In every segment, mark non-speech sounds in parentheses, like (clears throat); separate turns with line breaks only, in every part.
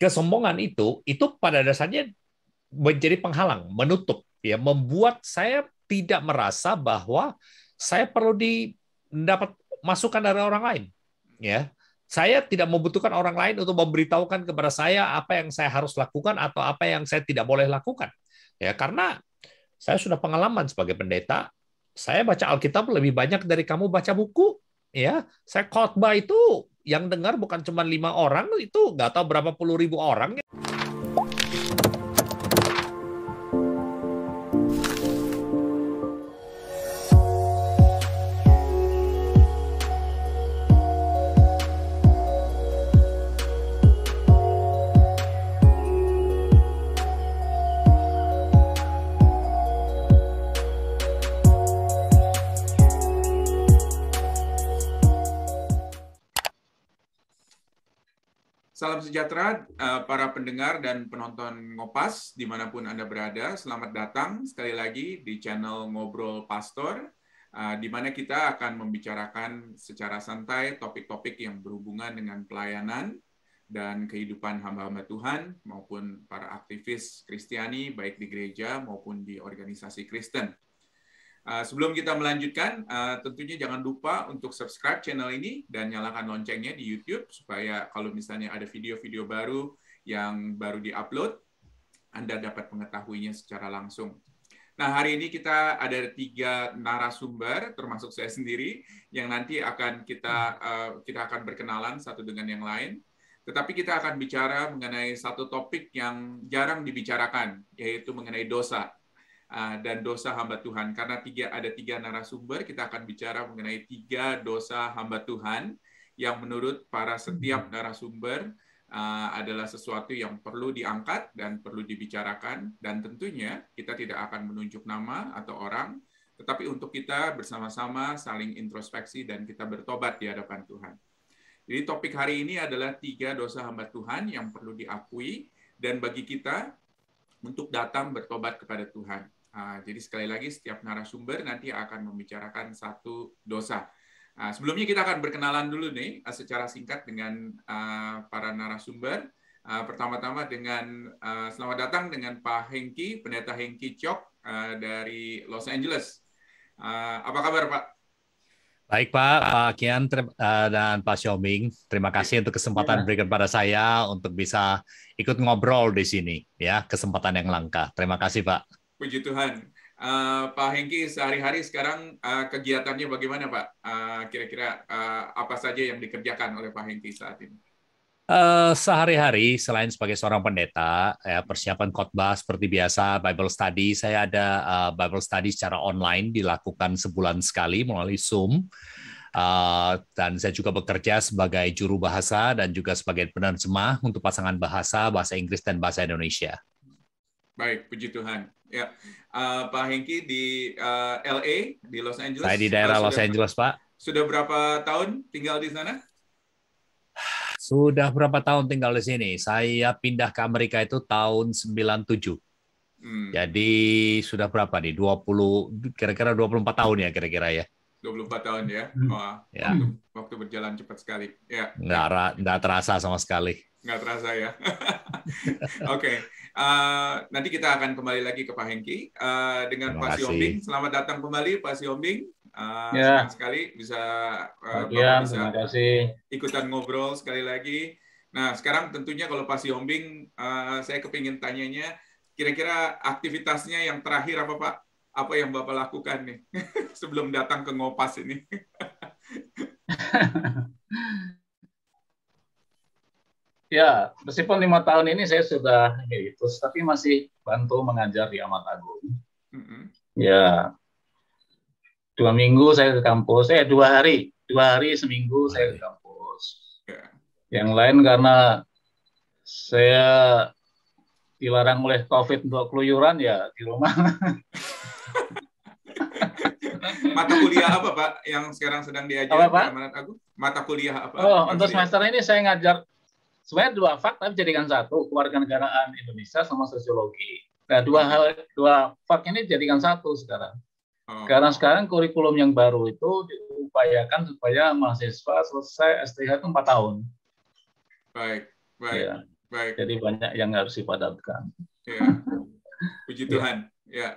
kesombongan itu itu pada dasarnya menjadi penghalang, menutup, ya membuat saya tidak merasa bahwa saya perlu didapat masukan dari orang lain, ya. Saya tidak membutuhkan orang lain untuk memberitahukan kepada saya apa yang saya harus lakukan atau apa yang saya tidak boleh lakukan. Ya, karena saya sudah pengalaman sebagai pendeta, saya baca Alkitab lebih banyak dari kamu baca buku ya saya khotbah itu yang dengar bukan cuma lima orang itu nggak tahu berapa puluh ribu orang
sejahtera eh, para pendengar dan penonton Ngopas dimanapun Anda berada. Selamat datang sekali lagi di channel Ngobrol Pastor, eh, di mana kita akan membicarakan secara santai topik-topik yang berhubungan dengan pelayanan dan kehidupan hamba-hamba Tuhan maupun para aktivis Kristiani baik di gereja maupun di organisasi Kristen. Eh, sebelum kita melanjutkan, uh, tentunya jangan lupa untuk subscribe channel ini dan nyalakan loncengnya di YouTube supaya kalau misalnya ada video-video baru yang baru diupload, Anda dapat mengetahuinya secara langsung. Nah, hari ini kita ada tiga narasumber, termasuk saya sendiri, yang nanti akan kita eh, kita akan berkenalan satu dengan yang lain. Tetapi kita akan bicara mengenai satu topik yang jarang dibicarakan, yaitu mengenai dosa Ah, dan dosa hamba Tuhan. Karena tiga, ada tiga narasumber, kita akan bicara mengenai tiga dosa hamba Tuhan yang menurut para setiap hmm. narasumber ah, adalah sesuatu yang perlu diangkat dan perlu dibicarakan. Dan tentunya kita tidak akan menunjuk nama atau orang, tetapi untuk kita bersama-sama saling introspeksi dan kita bertobat di hadapan Tuhan. Jadi topik hari ini adalah tiga dosa hamba Tuhan yang perlu diakui dan bagi kita untuk datang bertobat kepada Tuhan. Ah, jadi sekali lagi setiap narasumber nanti akan membicarakan satu dosa. Nah, sebelumnya kita akan berkenalan dulu nih ah, secara singkat dengan ah, para narasumber. pertama-tama dengan selamat datang dengan Pak Hengki, Pendeta Hengki Cok dari Los Angeles. apa kabar Pak?
Baik Pak, Pak Kian dan Pak Xiaoming, terima kasih untuk kesempatan ya. berikan pada saya untuk bisa ikut ngobrol di sini ya, kesempatan yang langka. Terima kasih Pak.
Puji Tuhan. Uh, Pak Hengki, sehari-hari sekarang uh, kegiatannya bagaimana Pak? Eh, kira-kira uh, apa saja yang dikerjakan oleh Pak Hengki saat ini?
Uh, sehari-hari selain sebagai seorang pendeta ya, persiapan khotbah seperti biasa Bible study saya ada uh, Bible study secara online dilakukan sebulan sekali melalui Zoom Uh, dan saya juga bekerja sebagai juru bahasa dan juga sebagai penerjemah untuk pasangan bahasa bahasa Inggris dan bahasa Indonesia.
Baik, puji Tuhan. Ya, uh, Pak Hengki di uh, eh, LA di Los Angeles. Saya di daerah uh, Los Angeles, Pak. Sudah berapa tahun tinggal di sana?
Sudah berapa tahun tinggal di sini? Saya pindah ke Amerika itu tahun 97.
Hmm. Jadi
sudah berapa nih? 20 kira-kira 24 tahun ya kira-kira ya.
24 tahun ya. Hmm. Wah, ya. Waktu, waktu berjalan cepat sekali. Ya.
Nggak, nggak terasa sama sekali
nggak terasa ya. (laughs) Oke, okay. uh, eh, nanti kita akan kembali lagi ke Pak Hengki uh, dengan Pak Siombing. Selamat datang kembali Pak Siombing. Uh, ya. Senang sekali bisa uh, ya, bisa kasih. ikutan ngobrol sekali lagi. Nah, sekarang tentunya kalau Pak Siombing, uh, saya kepingin tanyanya, kira-kira aktivitasnya yang terakhir apa Pak? Apa yang Bapak lakukan nih (laughs) sebelum datang ke Ngopas ini? (laughs) Ya,
meskipun lima tahun ini saya sudah itu, tapi masih bantu mengajar di Amat Agung. Mm-hmm. Ya, dua minggu saya ke kampus, eh dua hari, dua hari seminggu saya ke kampus. Yeah. Yang lain karena saya dilarang oleh COVID untuk keluyuran ya di rumah. (laughs)
Mata kuliah apa Pak yang sekarang sedang diajar? Amat Agung? Mata kuliah apa? Oh,
untuk semester ini saya ngajar sebenarnya dua fakta dijadikan satu kewarganegaraan Indonesia sama sosiologi nah dua hal dua fakta ini dijadikan satu sekarang hmm. karena sekarang kurikulum yang baru itu diupayakan supaya mahasiswa selesai STH itu empat tahun baik baik ya. baik jadi banyak yang harus dipadatkan
ya puji iya. Tuhan ya, ya.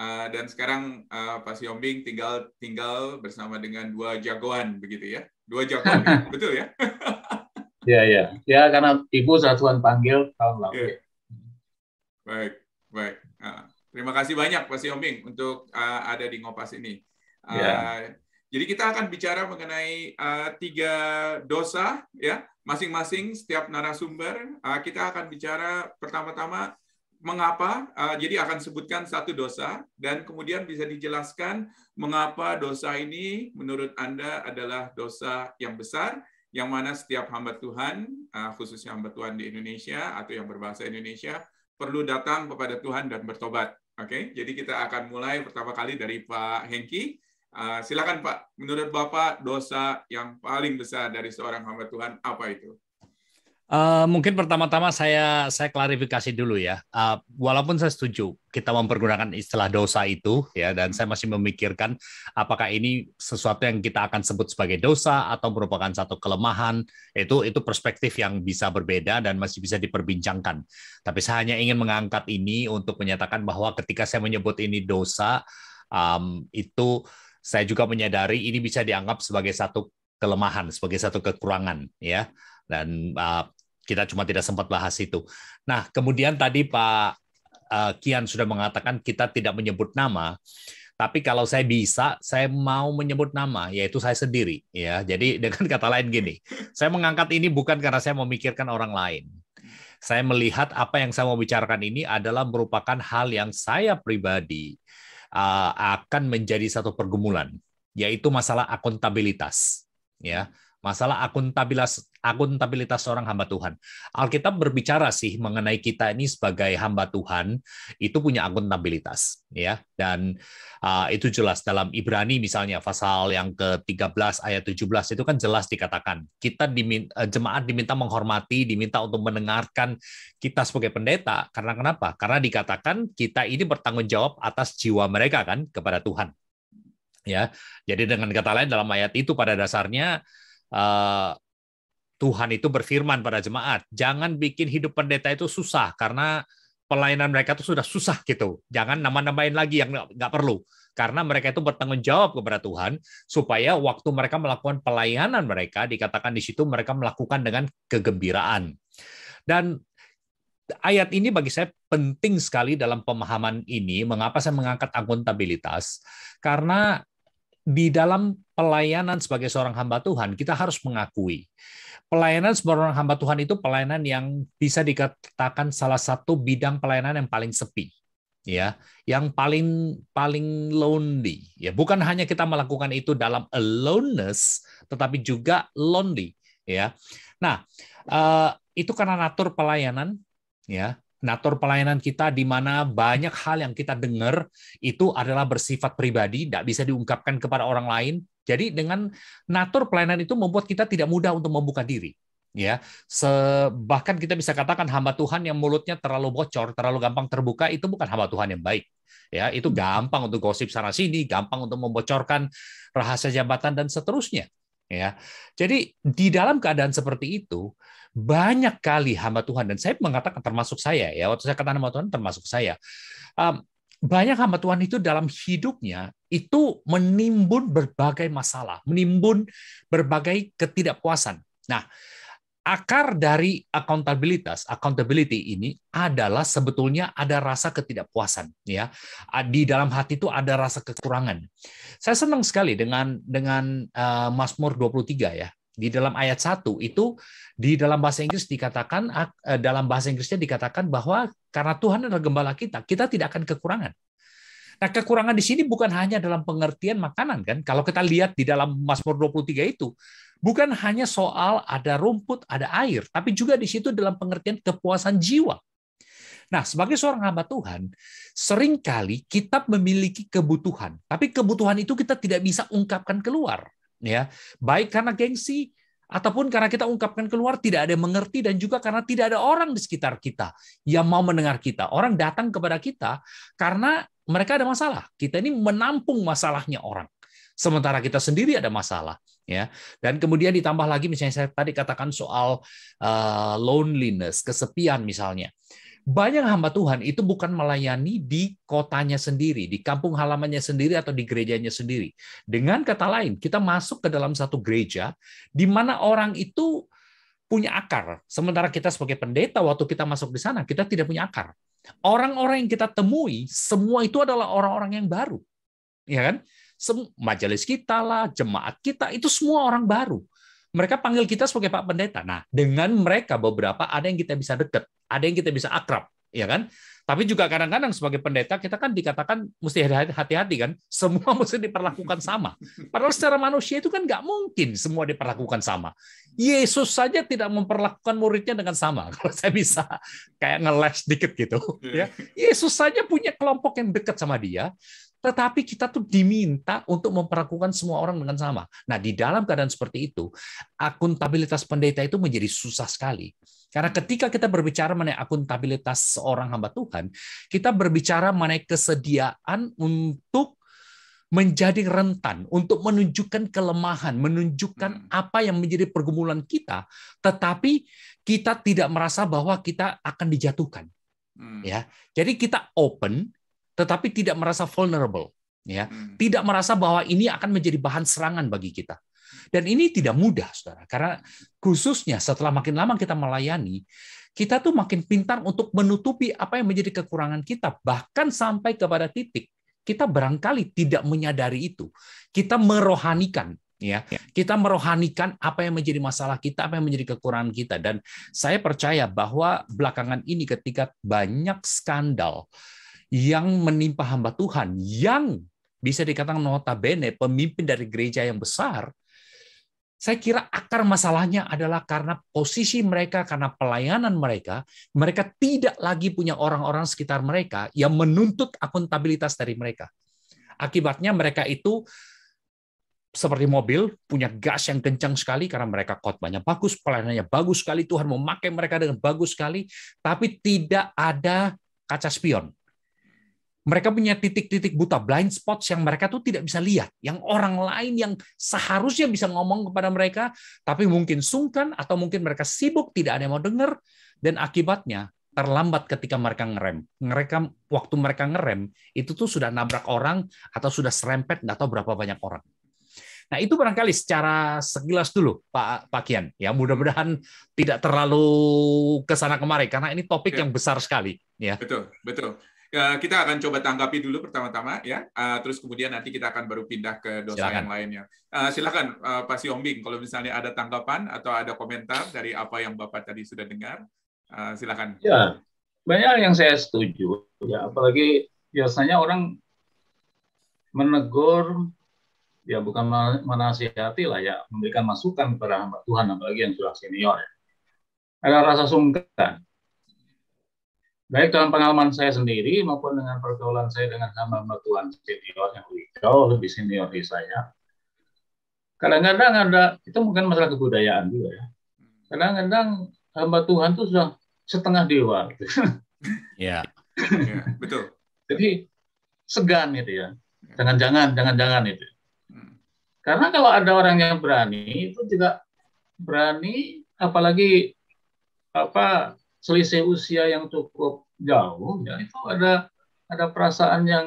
Uh, dan sekarang uh, Pak Siombing tinggal tinggal bersama dengan dua jagoan begitu ya dua jagoan (laughs) betul ya (laughs) Iya, iya. Ya karena Ibu satuan panggil tahun lalu. Ya. Baik, baik. Ah, terima kasih banyak Pak Siombing, untuk uh, ada di Ngopas ini. Uh, Jadi kita akan bicara mengenai uh, tiga dosa ya, masing-masing setiap narasumber uh, kita akan bicara pertama-tama mengapa uh, jadi akan sebutkan satu dosa dan kemudian bisa dijelaskan mengapa dosa ini menurut Anda adalah dosa yang besar yang mana setiap hamba Tuhan, eh, khususnya hamba Tuhan di Indonesia atau yang berbahasa Indonesia, perlu datang kepada Tuhan dan bertobat. Oke, jadi kita akan mulai pertama kali dari Pak Hengki. Eh, silakan Pak, menurut Bapak dosa yang paling besar dari seorang hamba Tuhan apa itu?
Uh, mungkin pertama-tama saya saya klarifikasi dulu ya. Uh, walaupun saya setuju kita mempergunakan istilah dosa itu ya dan saya masih memikirkan apakah ini sesuatu yang kita akan sebut sebagai dosa atau merupakan satu kelemahan. Itu itu perspektif yang bisa berbeda dan masih bisa diperbincangkan. Tapi saya hanya ingin mengangkat ini untuk menyatakan bahwa ketika saya menyebut ini dosa um, itu saya juga menyadari ini bisa dianggap sebagai satu kelemahan, sebagai satu kekurangan ya dan uh, kita cuma tidak sempat bahas itu. Nah, kemudian tadi Pak eh, Kian sudah mengatakan kita tidak menyebut nama, tapi kalau saya bisa, saya mau menyebut nama, yaitu saya sendiri. Ya, jadi (laughs) dengan kata lain gini, saya mengangkat ini bukan karena saya memikirkan orang lain. Saya melihat apa yang saya mau bicarakan ini adalah merupakan hal yang saya pribadi eh, akan menjadi satu pergumulan, yaitu masalah akuntabilitas. Ya, masalah akuntabilitas akuntabilitas seorang hamba Tuhan. Alkitab berbicara sih mengenai kita ini sebagai hamba Tuhan itu punya akuntabilitas ya dan uh, itu jelas dalam Ibrani misalnya pasal yang ke-13 ayat 17 itu kan jelas dikatakan kita diminta, eh, jemaat diminta menghormati, diminta untuk mendengarkan kita sebagai pendeta karena kenapa? Karena dikatakan kita ini bertanggung jawab atas jiwa mereka kan kepada Tuhan. Ya. Jadi dengan kata lain dalam ayat itu pada dasarnya uh, Tuhan itu berfirman pada jemaat, jangan bikin hidup pendeta itu susah karena pelayanan mereka itu sudah susah gitu. Jangan nama-namain lagi yang nggak perlu. Karena mereka itu bertanggung jawab kepada Tuhan supaya waktu mereka melakukan pelayanan mereka dikatakan di situ mereka melakukan dengan kegembiraan. Dan ayat ini bagi saya penting sekali dalam pemahaman ini. Mengapa saya mengangkat akuntabilitas? Karena di dalam pelayanan sebagai seorang hamba Tuhan, kita harus mengakui pelayanan sebagai seorang hamba Tuhan itu pelayanan yang bisa dikatakan salah satu bidang pelayanan yang paling sepi ya, yang paling paling lonely. Ya, bukan hanya kita melakukan itu dalam aloneness, tetapi juga lonely, ya. Nah, uh, itu karena natur pelayanan, ya. Natur pelayanan kita di mana banyak hal yang kita dengar itu adalah bersifat pribadi, tidak bisa diungkapkan kepada orang lain. Jadi dengan natur pelayanan itu membuat kita tidak mudah untuk membuka diri. Ya, bahkan kita bisa katakan hamba Tuhan yang mulutnya terlalu bocor, terlalu gampang terbuka itu bukan hamba Tuhan yang baik. Ya, itu hmm. gampang untuk gosip sana sini, gampang untuk membocorkan rahasia jabatan dan seterusnya. Ya, jadi di dalam keadaan seperti itu banyak kali hamba Tuhan, dan saya mengatakan termasuk saya, ya waktu saya katakan hamba Tuhan termasuk saya, um, banyak hamba Tuhan itu dalam hidupnya itu menimbun berbagai masalah, menimbun berbagai ketidakpuasan. Nah, akar dari akuntabilitas, accountability ini adalah sebetulnya ada rasa ketidakpuasan ya. Di dalam hati itu ada rasa kekurangan. Saya senang sekali dengan dengan uh, Mazmur 23 ya di dalam ayat 1 itu di dalam bahasa Inggris dikatakan eh, dalam bahasa Inggrisnya dikatakan bahwa karena Tuhan adalah gembala kita, kita tidak akan kekurangan. Nah, kekurangan di sini bukan hanya dalam pengertian makanan kan. Kalau kita lihat di dalam Mazmur 23 itu, bukan hanya soal ada rumput, ada air, tapi juga di situ dalam pengertian kepuasan jiwa. Nah, sebagai seorang hamba Tuhan, seringkali kita memiliki kebutuhan, tapi kebutuhan itu kita tidak bisa ungkapkan keluar ya baik karena gengsi ataupun karena kita ungkapkan keluar tidak ada yang mengerti dan juga karena tidak ada orang di sekitar kita yang mau mendengar kita. Orang datang kepada kita karena mereka ada masalah. Kita ini menampung masalahnya orang. Sementara kita sendiri ada masalah, ya. Dan kemudian ditambah lagi misalnya saya tadi katakan soal uh, loneliness, kesepian misalnya banyak hamba Tuhan itu bukan melayani di kotanya sendiri, di kampung halamannya sendiri atau di gerejanya sendiri. Dengan kata lain, kita masuk ke dalam satu gereja di mana orang itu punya akar. Sementara kita sebagai pendeta waktu kita masuk di sana, kita tidak punya akar. Orang-orang yang kita temui, semua itu adalah orang-orang yang baru. Ya kan? Majelis kita lah, jemaat kita, itu semua orang baru. Mereka panggil kita sebagai Pak Pendeta. Nah, dengan mereka beberapa ada yang kita bisa dekat ada yang kita bisa akrab, ya kan? Tapi juga kadang-kadang sebagai pendeta kita kan dikatakan mesti hati-hati kan, (laughs) semua mesti diperlakukan sama. Padahal secara manusia itu kan nggak mungkin semua diperlakukan sama. Yesus saja tidak memperlakukan muridnya dengan sama. (laughs) Kalau saya bisa kayak ngeles dikit gitu, (laughs) ya. Yesus saja punya kelompok yang dekat sama dia, tetapi kita tuh diminta untuk memperlakukan semua orang dengan sama. Nah, di dalam keadaan seperti itu, akuntabilitas pendeta itu menjadi susah sekali. Karena ketika kita berbicara mengenai akuntabilitas seorang hamba Tuhan, kita berbicara mengenai kesediaan untuk menjadi rentan, untuk menunjukkan kelemahan, menunjukkan hmm. apa yang menjadi pergumulan kita, tetapi kita tidak merasa bahwa kita akan dijatuhkan. Hmm. Ya. Jadi kita open tetapi tidak merasa vulnerable, ya. Hmm. Tidak merasa bahwa ini akan menjadi bahan serangan bagi kita. Dan ini tidak mudah, saudara, karena khususnya setelah makin lama kita melayani, kita tuh makin pintar untuk menutupi apa yang menjadi kekurangan kita, bahkan sampai kepada titik kita barangkali tidak menyadari itu. Kita merohanikan ya. ya. Kita merohanikan apa yang menjadi masalah kita, apa yang menjadi kekurangan kita dan saya percaya bahwa belakangan ini ketika banyak skandal yang menimpa hamba Tuhan yang bisa dikatakan notabene pemimpin dari gereja yang besar saya kira akar masalahnya adalah karena posisi mereka, karena pelayanan mereka, mereka tidak lagi punya orang-orang sekitar mereka yang menuntut akuntabilitas dari mereka. Akibatnya mereka itu seperti mobil, punya gas yang kencang sekali karena mereka kotbahnya bagus, pelayanannya bagus sekali, Tuhan memakai mereka dengan bagus sekali, tapi tidak ada kaca spion mereka punya titik-titik buta blind spots yang mereka tuh tidak bisa lihat yang orang lain yang seharusnya bisa ngomong kepada mereka tapi mungkin sungkan atau mungkin mereka sibuk tidak ada yang mau dengar dan akibatnya terlambat ketika mereka ngerem mereka waktu mereka ngerem itu tuh sudah nabrak orang atau sudah serempet nggak tahu berapa banyak orang Nah, itu barangkali secara sekilas dulu, Pak Pak Kian. Ya, mudah-mudahan tidak terlalu kesana kemari karena ini topik ya. yang besar sekali, ya. Betul,
betul. Eh, kita akan coba tanggapi dulu pertama-tama ya, uh, terus kemudian nanti kita akan baru pindah ke dosa silakan. yang lainnya. Uh, silakan uh, Pak Siombing, kalau misalnya ada tanggapan atau ada komentar dari apa yang Bapak tadi sudah dengar, uh, silakan. Ya,
banyak yang saya setuju. Ya, apalagi biasanya orang menegur, ya bukan menasihati lah ya, memberikan masukan kepada Tuhan, apalagi yang sudah senior. Ya. Ada rasa sungkan baik dalam pengalaman saya sendiri maupun dengan pergaulan saya dengan hamba-hamba Tuhan senior yang lebih jauh lebih senior di saya. Kadang-kadang ada itu mungkin masalah kebudayaan juga ya. Kadang-kadang hamba eh, Tuhan itu sudah setengah dewa. Ya, yeah. yeah, betul. Jadi segan gitu ya. Iya. Jangan-jangan, jangan-jangan itu. Hmm. Karena kalau ada orang yang berani itu juga berani, apalagi apa selisih usia yang cukup jauh ya itu ada ada perasaan yang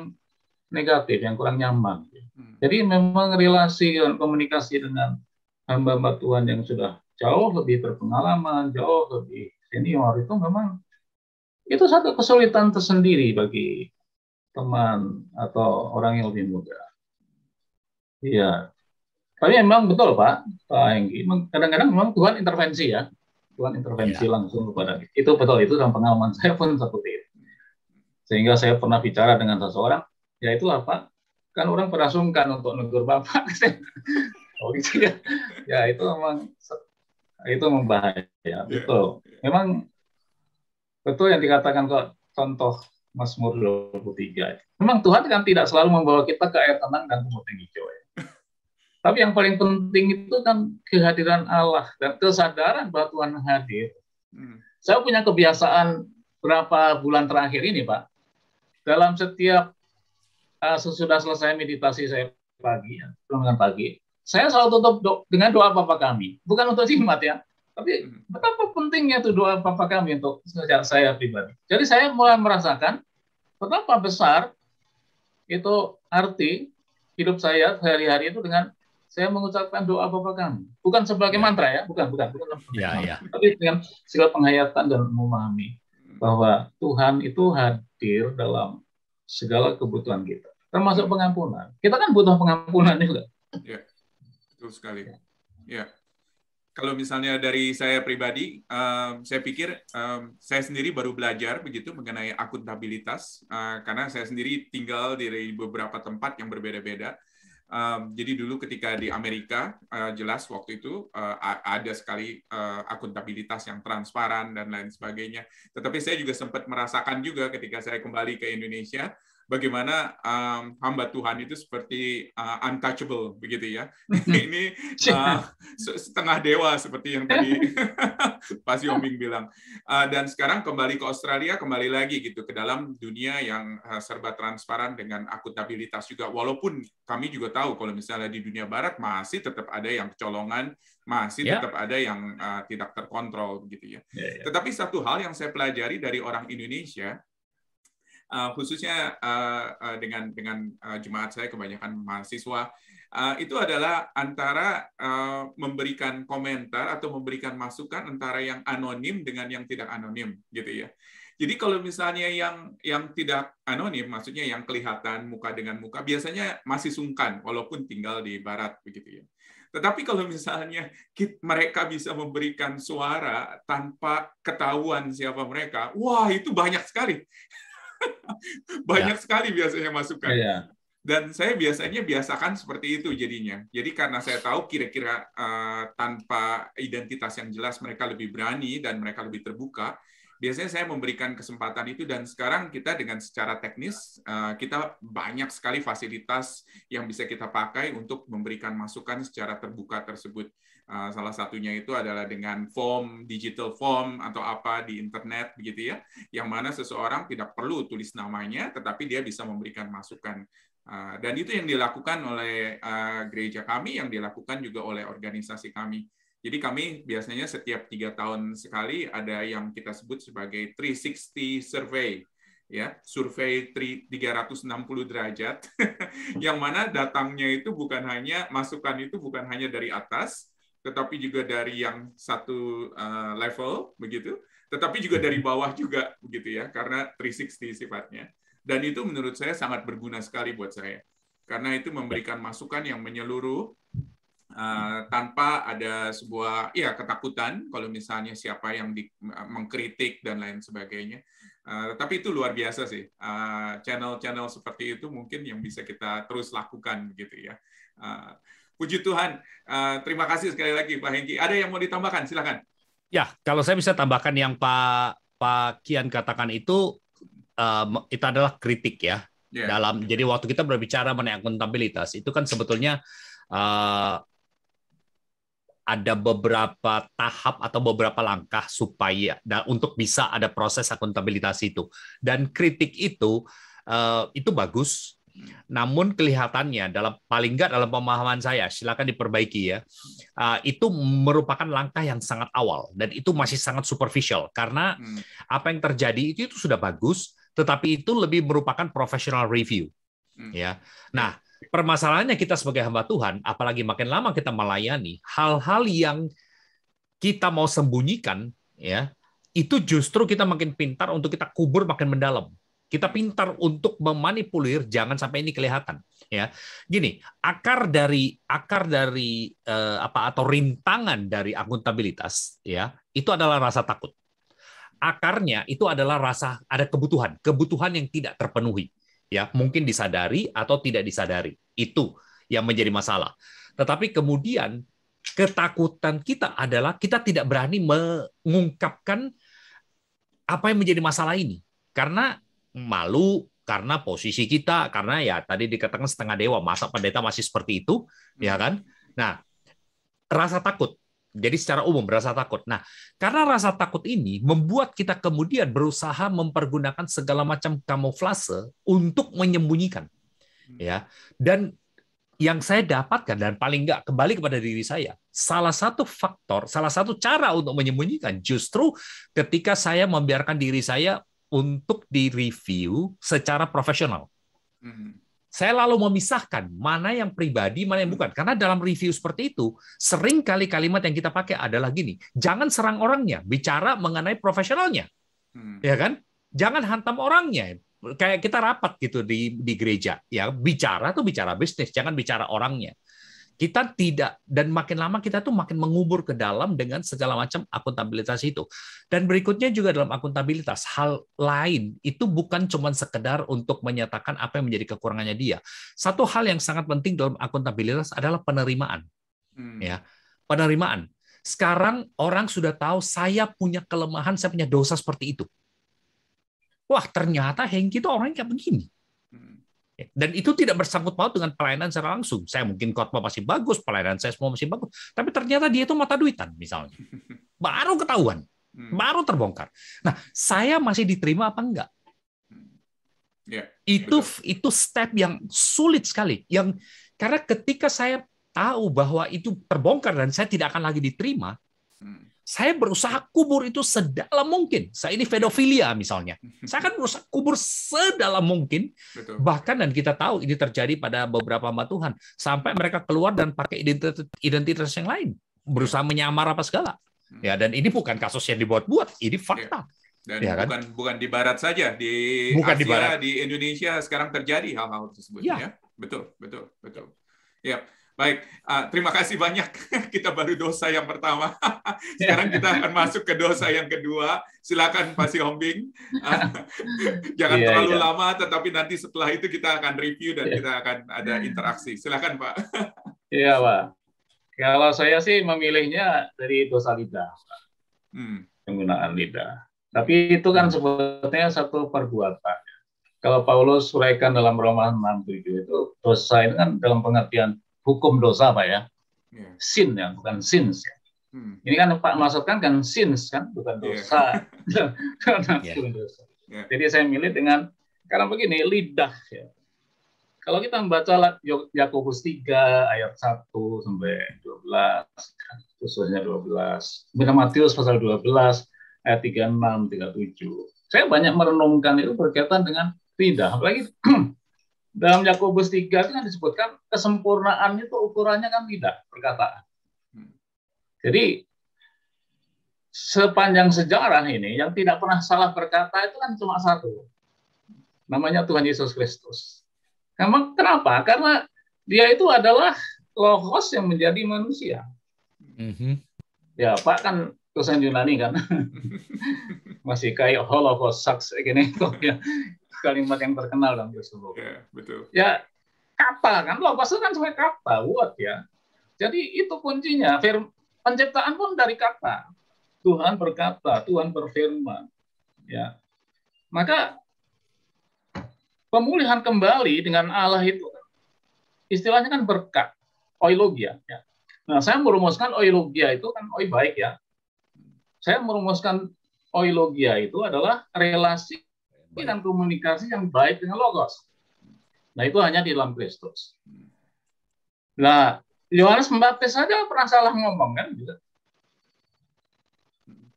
negatif yang kurang nyaman. Hmm. Jadi memang relasi dan komunikasi dengan hamba-hamba Tuhan yang sudah jauh lebih berpengalaman, jauh lebih senior itu memang itu satu kesulitan tersendiri bagi teman atau orang yang lebih muda. Iya. Tapi memang betul Pak, Pak Enggi, kadang-kadang memang Tuhan intervensi ya. Tuhan intervensi ya. langsung kepada kita. itu betul itu dalam pengalaman (laughs) saya pun seperti itu sehingga saya pernah bicara dengan seseorang ya itu apa kan orang pernah sungkan untuk negur bapak (laughs) oh gitu ya ya itu memang itu membahaya ya. betul memang betul yang dikatakan kok contoh Mas Mazmur 23 memang Tuhan kan tidak selalu membawa kita ke air tenang dan kemudian yang hijau ya tapi yang paling penting itu kan kehadiran Allah dan kesadaran bahwa Tuhan hadir. Hmm. Saya punya kebiasaan berapa bulan terakhir ini, Pak. Dalam setiap uh, sesudah selesai meditasi saya pagi, ya, dengan pagi, saya selalu tutup do dengan doa Bapak kami. Bukan untuk jimat ya, tapi hmm. betapa pentingnya itu doa Bapa kami untuk saya pribadi. Jadi saya mulai merasakan betapa besar itu arti hidup saya hari hari itu dengan saya mengucapkan doa Bapak kami. Bukan sebagai ya. mantra ya, bukan, bukan, bukan. Ya, ya. Tapi dengan segala penghayatan dan memahami bahwa Tuhan itu hadir dalam segala kebutuhan kita, termasuk pengampunan. Kita kan butuh pengampunan juga.
Ya, betul sekali. Ya. Kalau misalnya dari saya pribadi, um, saya pikir um, saya sendiri baru belajar begitu mengenai akuntabilitas, uh, karena saya sendiri tinggal di beberapa tempat yang berbeda-beda Um, jadi dulu ketika di Amerika uh, jelas waktu itu uh, ada sekali uh, akuntabilitas yang transparan dan lain sebagainya. Tetapi saya juga sempat merasakan juga ketika saya kembali ke Indonesia bagaimana um, hamba Tuhan itu seperti uh, untouchable begitu ya. Mm-hmm. ini uh, (laughs) setengah dewa seperti yang tadi (laughs) Pak Yoming bilang. Uh, dan sekarang kembali ke Australia, kembali lagi gitu ke dalam dunia yang serba transparan dengan akuntabilitas juga. Walaupun kami juga tahu kalau misalnya di dunia barat masih tetap ada yang kecolongan, masih yeah. tetap ada yang uh, tidak terkontrol gitu ya. Yeah, yeah. Tetapi satu hal yang saya pelajari dari orang Indonesia uh, khususnya uh, uh, dengan dengan uh, jemaat saya kebanyakan mahasiswa uh, itu adalah antara uh, memberikan komentar atau memberikan masukan antara yang anonim dengan yang tidak anonim gitu ya. Jadi kalau misalnya yang yang tidak anonim, maksudnya yang kelihatan muka dengan muka, biasanya masih sungkan walaupun tinggal di barat begitu ya. Tetapi kalau misalnya mereka bisa memberikan suara tanpa ketahuan siapa mereka, wah itu banyak sekali. (laughs) Banyak ya. sekali biasanya masukan. Ya. Dan saya biasanya biasakan seperti itu jadinya. Jadi karena saya tahu kira-kira uh, tanpa identitas yang jelas mereka lebih berani dan mereka lebih terbuka, biasanya saya memberikan kesempatan itu dan sekarang kita dengan secara teknis uh, kita banyak sekali fasilitas yang bisa kita pakai untuk memberikan masukan secara terbuka tersebut. Eh, salah satunya itu adalah dengan form, digital form atau apa di internet begitu ya, yang mana seseorang tidak perlu tulis namanya, tetapi dia bisa memberikan masukan. Eh, dan itu yang dilakukan oleh eh, gereja kami, yang dilakukan juga oleh organisasi kami. Jadi kami biasanya setiap tiga tahun sekali ada yang kita sebut sebagai 360 survey ya survei 360 derajat (laughs) yang mana datangnya itu bukan hanya masukan itu bukan hanya dari atas tetapi juga dari yang satu uh, level begitu, tetapi juga dari bawah juga begitu ya, karena 360 sifatnya. Dan itu menurut saya sangat berguna sekali buat saya, karena itu memberikan masukan yang menyeluruh uh, tanpa ada sebuah ya ketakutan kalau misalnya siapa yang di, eh, mengkritik dan lain sebagainya. Uh, tapi itu luar biasa sih. Channel-channel uh, seperti itu mungkin yang bisa kita terus lakukan begitu ya. Uh, Puji Tuhan. Uh, terima kasih sekali lagi Pak Hengki. Ada yang mau ditambahkan? Silakan.
Ya, kalau saya bisa tambahkan yang Pak Pak Kian katakan itu uh, itu adalah kritik ya. Yeah. Dalam jadi waktu kita berbicara mengenai akuntabilitas itu kan sebetulnya uh, ada beberapa tahap atau beberapa langkah supaya dan untuk bisa ada proses akuntabilitas itu. Dan kritik itu itu bagus namun kelihatannya dalam paling nggak dalam pemahaman saya, silakan diperbaiki ya. Uh, itu merupakan langkah yang sangat awal dan itu masih sangat superficial karena hmm. apa yang terjadi itu itu sudah bagus, tetapi itu lebih merupakan professional review. Hmm. Ya. Nah, permasalahannya kita sebagai hamba Tuhan, apalagi makin lama kita melayani, hal-hal yang kita mau sembunyikan ya, itu justru kita makin pintar untuk kita kubur makin mendalam kita pintar untuk memanipulir, jangan sampai ini kelihatan. Ya, gini akar dari akar dari eh, apa atau rintangan dari akuntabilitas, ya itu adalah rasa takut. Akarnya itu adalah rasa ada kebutuhan, kebutuhan yang tidak terpenuhi, ya mungkin disadari atau tidak disadari itu yang menjadi masalah. Tetapi kemudian ketakutan kita adalah kita tidak berani mengungkapkan apa yang menjadi masalah ini karena malu karena posisi kita karena ya tadi dikatakan setengah dewa masa pendeta masih seperti itu ya hmm. kan nah rasa takut jadi secara umum rasa takut nah karena rasa takut ini membuat kita kemudian berusaha mempergunakan segala macam kamuflase untuk menyembunyikan hmm. ya dan yang saya dapatkan dan paling nggak kembali kepada diri saya salah satu faktor salah satu cara untuk menyembunyikan justru ketika saya membiarkan diri saya untuk direview secara profesional. Hmm. Saya lalu memisahkan mana yang pribadi, mana yang bukan. Karena dalam review seperti itu, sering kali kalimat yang kita pakai adalah gini, jangan serang orangnya, bicara mengenai profesionalnya. Hmm. Ya kan? Jangan hantam orangnya. Kayak kita rapat gitu di di gereja, ya bicara tuh bicara bisnis, jangan bicara orangnya. Kita tidak dan makin lama kita tuh makin mengubur ke dalam dengan segala macam akuntabilitas itu. Dan berikutnya juga dalam akuntabilitas hal lain itu bukan cuma sekedar untuk menyatakan apa yang menjadi kekurangannya dia. Satu hal yang sangat penting dalam akuntabilitas adalah penerimaan. Hmm. Ya. Penerimaan. Sekarang orang sudah tahu saya punya kelemahan, saya punya dosa seperti itu. Wah, ternyata Hengki itu orangnya kayak begini. Dan itu tidak bersangkut paut dengan pelayanan secara langsung. Saya mungkin khotbah masih bagus, pelayanan saya semua masih bagus, tapi ternyata dia itu mata duitan misalnya. (laughs) Baru ketahuan, hmm. baru terbongkar. Nah, saya masih diterima apa enggak? Yeah, itu betul. itu step yang sulit sekali. Yang karena ketika saya tahu bahwa itu terbongkar dan saya tidak akan lagi diterima, hmm saya berusaha kubur itu sedalam mungkin. Saya ini pedofilia misalnya. (laughs) Saya akan berusaha kubur sedalam mungkin. Betul. Bahkan dan kita tahu ini terjadi pada beberapa hamba Tuhan sampai mereka keluar dan pakai identitas identitas yang lain, berusaha menyamar apa segala. Hmm. Ya dan ini bukan kasus yang dibuat-buat, ini ya. fakta. Ya.
Dan ya kan? bukan di barat saja, di bukan Asia, di, barat. di Indonesia sekarang terjadi hal-hal tersebut ya. ya. Betul, betul, betul. Ya. Baik, uh, terima kasih banyak. (laughs) kita baru dosa yang pertama. (laughs) Sekarang kita akan masuk ke dosa yang kedua. Silakan Pak Siombing.
(laughs)
jangan yeah, terlalu yeah. lama, tetapi nanti setelah itu kita akan review dan yeah. kita akan ada interaksi. Silakan Pak.
Iya Pak. Kalau saya sih memilihnya dari dosa lidah, Hmm. penggunaan lidah. Tapi itu kan sebetulnya satu perbuatan. Kalau Paulus uraikan dalam Roma 6:7 itu dosa itu kan dalam pengertian hukum dosa pak ya yeah. sin ya bukan sins ya. Hmm. ini kan pak masukkan kan sins kan bukan iya. dosa (laughs) yeah. yeah. jadi saya milih dengan karena begini lidah ya kalau kita membaca Yakobus 3 ayat 1 sampai 12 khususnya 12 kemudian Matius pasal 12 ayat 36 37 saya banyak merenungkan itu berkaitan dengan lidah apalagi (clears throat) dalam Yakobus 3 itu kan disebutkan kesempurnaan itu ukurannya kan tidak perkataan. Hmm. Jadi sepanjang sejarah ini yang tidak pernah salah berkata itu kan cuma satu. Namanya Tuhan Yesus Kristus. Memang kenapa? Karena dia itu adalah logos yang menjadi manusia. Mm-hmm. Ya, Pak kan tulisan Yunani kan. (laughs) Masih kayak holocaust saks gini. (laughs) Ya kalimat yang terkenal dalam filsafat. Ya, yeah, betul. Ya, kapal kan, lopas itu kan sebagai kapal, word ya. Jadi itu kuncinya, penciptaan pun dari kata. Tuhan berkata, Tuhan berfirman. Ya. Maka pemulihan kembali dengan Allah itu istilahnya kan berkat, oilogia. Ya. Nah, saya merumuskan oilogia itu kan oi baik ya. Saya merumuskan oilogia itu adalah relasi baik. dan komunikasi yang baik dengan logos. Nah, itu hanya di dalam Kristus. Nah, Yohanes Pembaptis saja pernah salah ngomong kan gitu.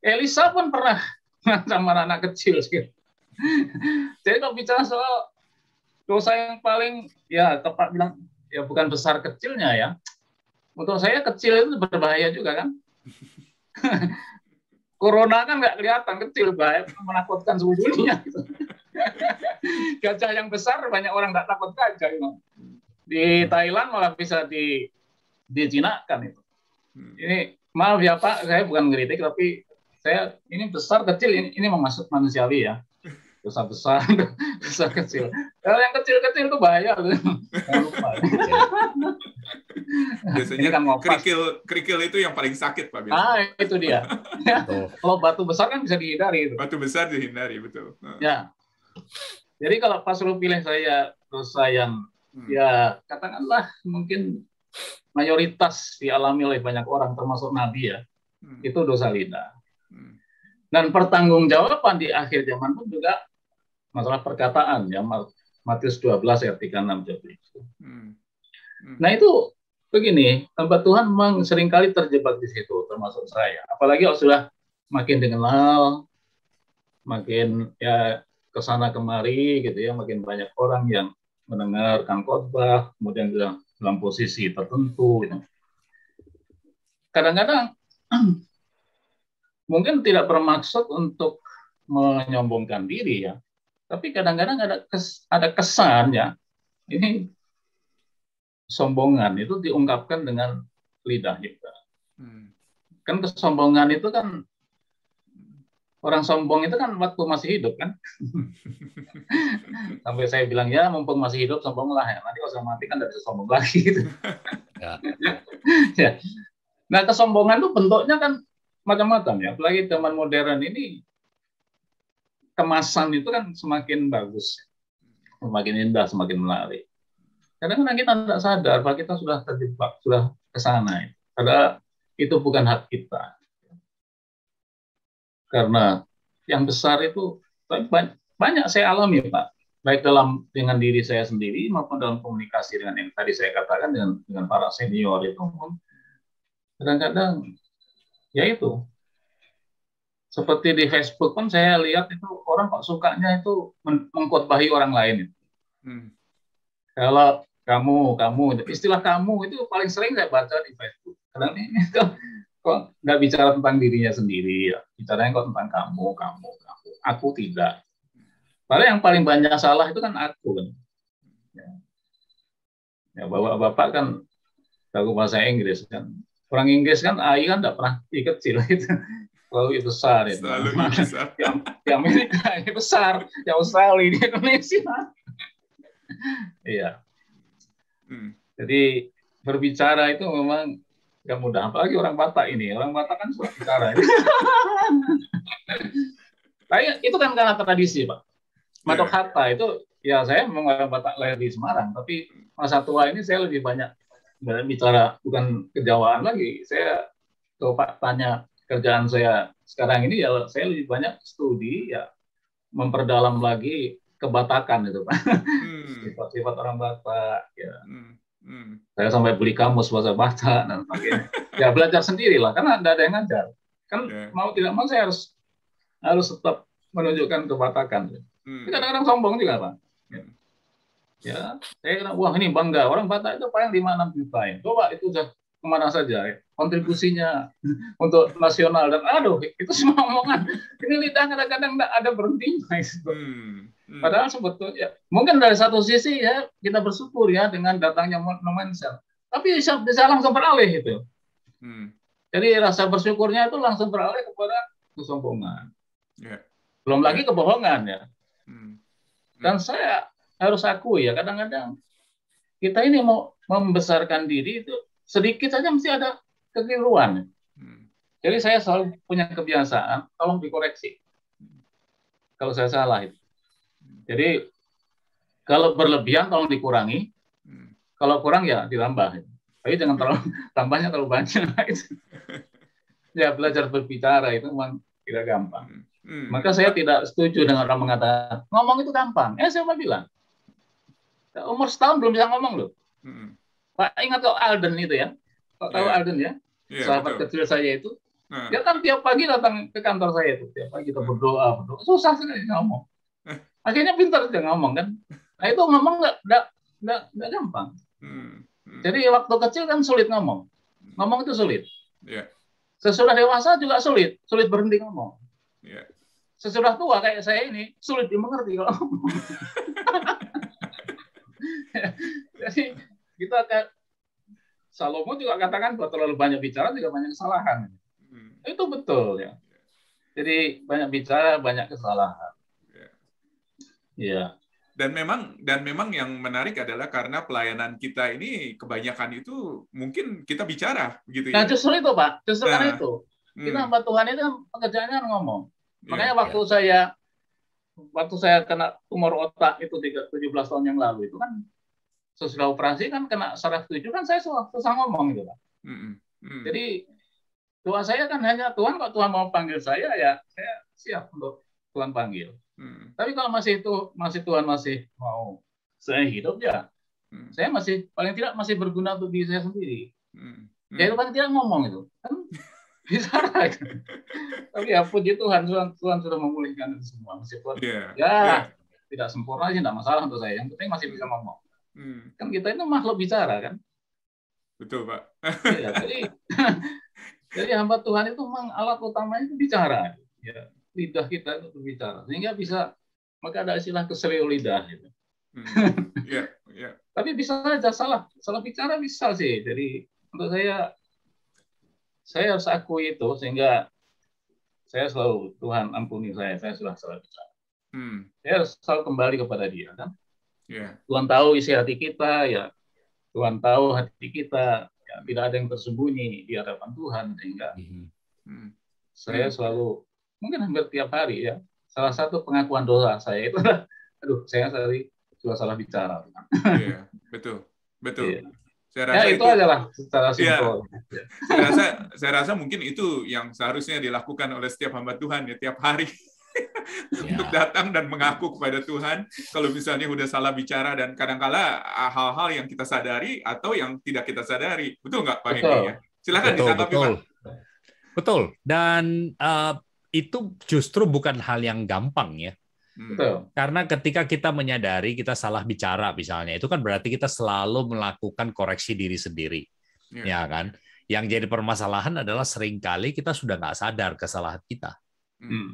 Elisa pun pernah (laughs) sama anak kecil sih. Gitu. Jadi kalau bicara soal dosa yang paling ya tepat bilang ya bukan besar kecilnya ya. Untuk saya kecil itu berbahaya juga kan. (laughs) Corona kan nggak kelihatan kecil bahaya menakutkan sebetulnya. Gitu. (laughs) gajah yang besar banyak orang tidak takut gajah itu. Di Thailand malah bisa di dijinakkan itu. Hmm. Ini maaf ya Pak, saya bukan ngeritik tapi saya ini besar kecil ini, ini memasuk manusiawi ya.
Besar besar, (laughs) besar kecil.
Kalau yang kecil kecil itu bahaya. (laughs) lupa.
Biasanya kan kerikil kerikil itu yang paling sakit pak. Biasanya. Ah itu dia. Kalau batu besar kan bisa dihindari. Itu. Batu besar dihindari
betul. Ya jadi kalau pas lu pilih saya dosa yang hmm. ya katakanlah mungkin mayoritas dialami oleh banyak orang termasuk Nabi ya hmm. itu dosa lidah hmm. dan pertanggungjawaban di akhir zaman pun juga masalah perkataan ya Matius 12 ayat 36 jadi hmm. Hmm. nah itu begini tempat Tuhan memang seringkali terjebak di situ termasuk saya apalagi kalau sudah makin dikenal makin ya ke sana kemari gitu ya makin banyak orang yang mendengarkan khotbah kemudian dalam, dalam posisi tertentu gitu. Kadang-kadang (clears throat) mungkin tidak bermaksud untuk menyombongkan diri ya, tapi kadang-kadang ada kes, ada kesan ya ini sombongan itu diungkapkan dengan lidah kita. Hmm. Kan kesombongan itu kan orang sombong itu kan waktu masih hidup kan. (laughs) Sampai saya bilang ya mumpung masih hidup sombonglah ya. Nanti kalau sudah mati kan tidak bisa sombong lagi (laughs) gitu. Ya. (laughs) ya. Nah kesombongan itu bentuknya kan macam-macam ya. Apalagi zaman modern ini kemasan itu kan semakin bagus, semakin indah, semakin menarik. Kadang-kadang kita tidak sadar bahwa kita sudah terjebak, sudah kesana. sana. Padahal itu bukan hak kita karena yang besar itu banyak, saya alami pak baik dalam dengan diri saya sendiri maupun dalam komunikasi dengan yang tadi saya katakan dengan dengan para senior itu kadang-kadang ya itu seperti di Facebook pun saya lihat itu orang kok sukanya itu meng mengkotbahi orang lain hmm. kalau kamu kamu istilah kamu itu paling sering saya baca di Facebook karena ini (laughs) kok nggak bicara tentang dirinya sendiri ya bicaranya kok tentang kamu kamu kamu aku tidak padahal yang paling banyak salah itu kan aku kan ya, ya bapak bapak kan tahu bahasa Inggris kan orang Inggris kan AI kan nggak pernah I kecil itu (laughs) selalu itu besar itu selalu besar (laughs) yang yang Amerika (laughs) besar yang Australia di Indonesia iya hmm. jadi berbicara itu memang nggak mudah. Apalagi orang Batak ini. Orang Batak kan suka bicara. (laughs) Tapi itu kan karena tradisi, Pak. Matok iya. Hatta itu ya saya memang orang Batak lahir di Semarang, tapi masa tua ini saya lebih banyak bicara bukan kejawaan lagi. Saya kalau Pak tanya kerjaan saya sekarang ini ya saya lebih banyak studi ya memperdalam lagi kebatakan itu Pak. Hmm. (laughs) Sifat-sifat orang Batak ya. Hmm. Hmm. Saya sampai beli kamus bahasa Batak dan sebagainya. (laughs) ya belajar sendiri lah, karena tidak ada yang ngajar. Kan yeah. mau tidak mau saya harus harus tetap menunjukkan kebatakan. Hmm. Kadang-kadang sombong juga pak.
Ya, ya
saya kira wah ini bangga. Orang Batak itu paling lima enam juta ya. Coba itu sudah kemana saja ya. kontribusinya (laughs) untuk nasional dan aduh itu semua omongan ini lidah kadang-kadang tidak ada berhenti. Hmm. Hmm. Padahal sebetulnya mungkin dari satu sisi ya kita bersyukur ya dengan datangnya Nomensel. Tapi bisa, bisa langsung beralih itu. Hmm. Jadi rasa bersyukurnya itu langsung beralih kepada kesombongan. Yeah. Belum yeah. lagi ya. kebohongan ya. Hmm. Hmm. Dan saya harus akui ya kadang-kadang kita ini mau membesarkan diri itu sedikit saja mesti ada kekeliruan. Hmm. Jadi saya selalu punya kebiasaan, tolong dikoreksi hmm. kalau saya salah itu. Jadi kalau berlebihan tolong dikurangi, hmm. kalau kurang ya ditambah. Tapi jangan terlalu (laughs) tambahnya terlalu banyak. (laughs) ya belajar berbicara itu memang tidak gampang. Hmm. Hmm. Maka saya tidak setuju dengan orang mengatakan ngomong itu gampang. Eh siapa bilang? Umur setahun belum bisa ngomong loh. Pak ingat kok Alden itu ya? Kok tahu yeah. Alden ya? Yeah, Sahabat betul. kecil saya itu. Nah. Dia kan tiap pagi datang ke kantor saya itu. Tiap pagi kita berdoa, berdoa. Susah sekali ngomong. Akhirnya pintar dia ngomong kan. Nah itu ngomong nggak nggak nggak gampang. Hmm. Hmm. Jadi waktu kecil kan sulit ngomong. Ngomong itu sulit. Yeah. Sesudah dewasa juga sulit, sulit berhenti ngomong. Yeah. Sesudah tua kayak saya ini sulit dimengerti kalau ngomong. (laughs) Jadi kita akan Salomo juga katakan bahwa terlalu banyak bicara juga banyak kesalahan. Hmm. Itu betul
ya. Jadi banyak bicara banyak kesalahan. Iya. Dan memang dan memang yang menarik adalah karena pelayanan kita ini kebanyakan itu mungkin kita bicara begitu ya. Nah justru itu Pak, justru nah, karena itu
kita hamba hmm. Tuhan itu kan pekerjaannya kan ngomong.
Iya. Makanya yeah, waktu yeah.
saya waktu saya kena tumor otak itu 17 tahun yang lalu itu kan sesudah operasi kan kena saraf tujuh kan saya susah, susah ngomong gitu pak. Mm -hmm. Jadi Tuhan saya kan hanya Tuhan kok Tuhan mau panggil saya ya saya siap untuk Tuhan panggil. Hmm. Tapi kalau masih itu masih Tuhan masih mau saya hidup ya, hmm. saya masih paling tidak masih berguna untuk diri saya sendiri. Hmm. Hmm. Ya itu paling tidak ngomong itu kan (laughs) bicara Tapi ya puji Tuhan, Tuhan, Tuhan sudah memulihkan itu semua meskipun yeah. ya yeah. tidak sempurna sih, tidak masalah untuk saya. Yang penting masih bisa ngomong. Hmm. Kan kita itu makhluk bicara kan. Betul pak. ya, jadi (laughs) jadi hamba Tuhan itu memang alat utamanya itu bicara. Ya lidah kita itu berbicara sehingga bisa maka ada istilah keselio lidah gitu. Hmm. Yeah, yeah. Tapi bisa saja salah salah bicara bisa sih. Jadi untuk saya saya harus akui itu sehingga saya selalu Tuhan ampuni saya saya sudah salah bicara. Hmm. Saya harus selalu kembali kepada Dia kan. Yeah. Tuhan tahu isi hati kita ya Tuhan tahu hati kita ya, tidak ada yang tersembunyi di hadapan Tuhan sehingga mm -hmm. saya hmm. selalu mungkin hampir tiap hari ya. Salah satu pengakuan dosa saya itu, aduh saya tadi sudah salah bicara. Iya, betul,
betul. Iya. Saya ya, rasa ya, itu, itu adalah secara iya. simpel. Ya. Saya rasa, saya rasa mungkin itu yang seharusnya dilakukan oleh setiap hamba Tuhan ya tiap hari. Ya. untuk datang dan mengaku kepada Tuhan kalau misalnya udah salah bicara dan kadangkala hal-hal yang kita sadari atau yang tidak kita sadari betul nggak Pak Hendy ya silakan ditanggapi Pak
betul dan uh, itu justru bukan hal yang gampang ya. Hmm. Betul. Karena ketika kita menyadari kita salah bicara misalnya, itu kan berarti kita selalu melakukan koreksi diri sendiri. Ya, Ya kan? Yang jadi permasalahan adalah seringkali kita sudah nggak sadar kesalahan kita. Hmm. hmm.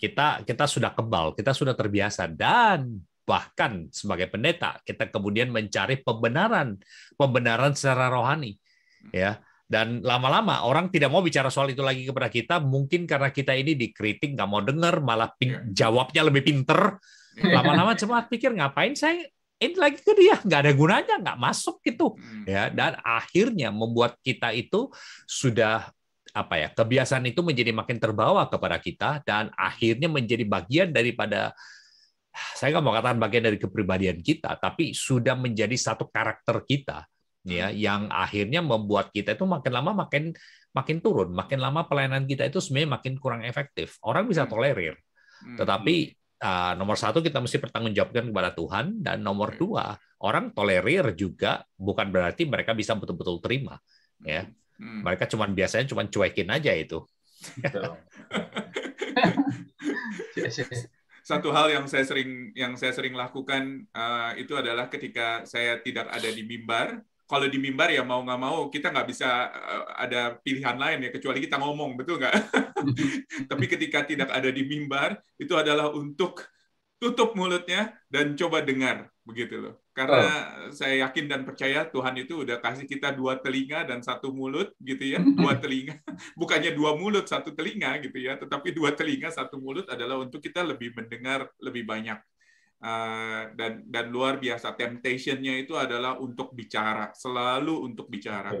Kita kita sudah kebal, kita sudah terbiasa dan bahkan sebagai pendeta kita kemudian mencari pembenaran, pembenaran secara rohani. Hmm. Ya dan lama-lama orang tidak mau bicara soal itu lagi kepada kita, mungkin karena kita ini dikritik, nggak mau dengar, malah iya. jawabnya lebih pinter. Iya. Lama-lama cuma pikir, ngapain saya ini lagi ke dia nggak ada gunanya nggak masuk gitu hmm. ya dan akhirnya membuat kita itu sudah apa ya kebiasaan itu menjadi makin terbawa kepada kita dan akhirnya menjadi bagian daripada saya nggak mau katakan bagian dari kepribadian kita tapi sudah menjadi satu karakter kita ya hmm. yang akhirnya membuat kita itu makin lama makin makin turun, makin lama pelayanan kita itu sebenarnya makin kurang efektif. Orang bisa hmm. tolerir, hmm, tetapi uh, nomor satu kita mesti pertanggungjawabkan kepada Tuhan dan nomor dua orang tolerir juga bukan berarti mereka bisa betul-betul terima, ya. Mereka cuma biasanya cuma cuekin aja itu. (laughs)
Satu hal yang saya sering yang saya sering lakukan uh, itu adalah ketika saya tidak ada di mimbar, kalau di mimbar ya mau nggak mau kita nggak bisa eh, ada pilihan lain ya kecuali kita ngomong betul nggak (laughs) tapi ketika tidak ada di mimbar itu adalah untuk tutup mulutnya dan coba dengar begitu loh karena oh. saya yakin dan percaya Tuhan itu udah kasih kita dua telinga dan satu mulut gitu ya (laughs) dua telinga bukannya dua mulut satu telinga gitu ya tetapi dua telinga satu mulut adalah untuk kita lebih mendengar lebih banyak Eh, dan dan luar biasa temptationnya itu adalah untuk bicara selalu untuk bicara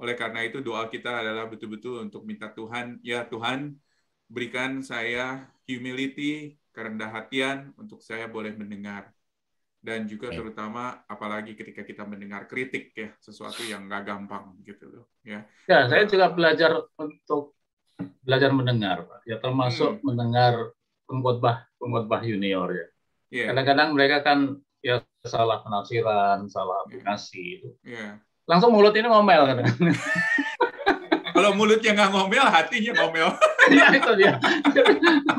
oleh karena itu doa kita adalah betul-betul untuk minta Tuhan ya Tuhan berikan saya humility kerendah hatian untuk saya boleh mendengar dan juga terutama apalagi ketika kita mendengar kritik ya sesuatu yang nggak gampang gitu loh ya
ya saya juga belajar untuk belajar mendengar ya termasuk hmm. mendengar pengkhotbah pengkhotbah junior ya Yeah. Kadang-kadang mereka kan ya salah penafsiran, salah iya. aplikasi itu. Yeah. Langsung mulut ini ngomel kan. Kalau mulutnya nggak ngomel, hatinya ngomel. Iya itu dia.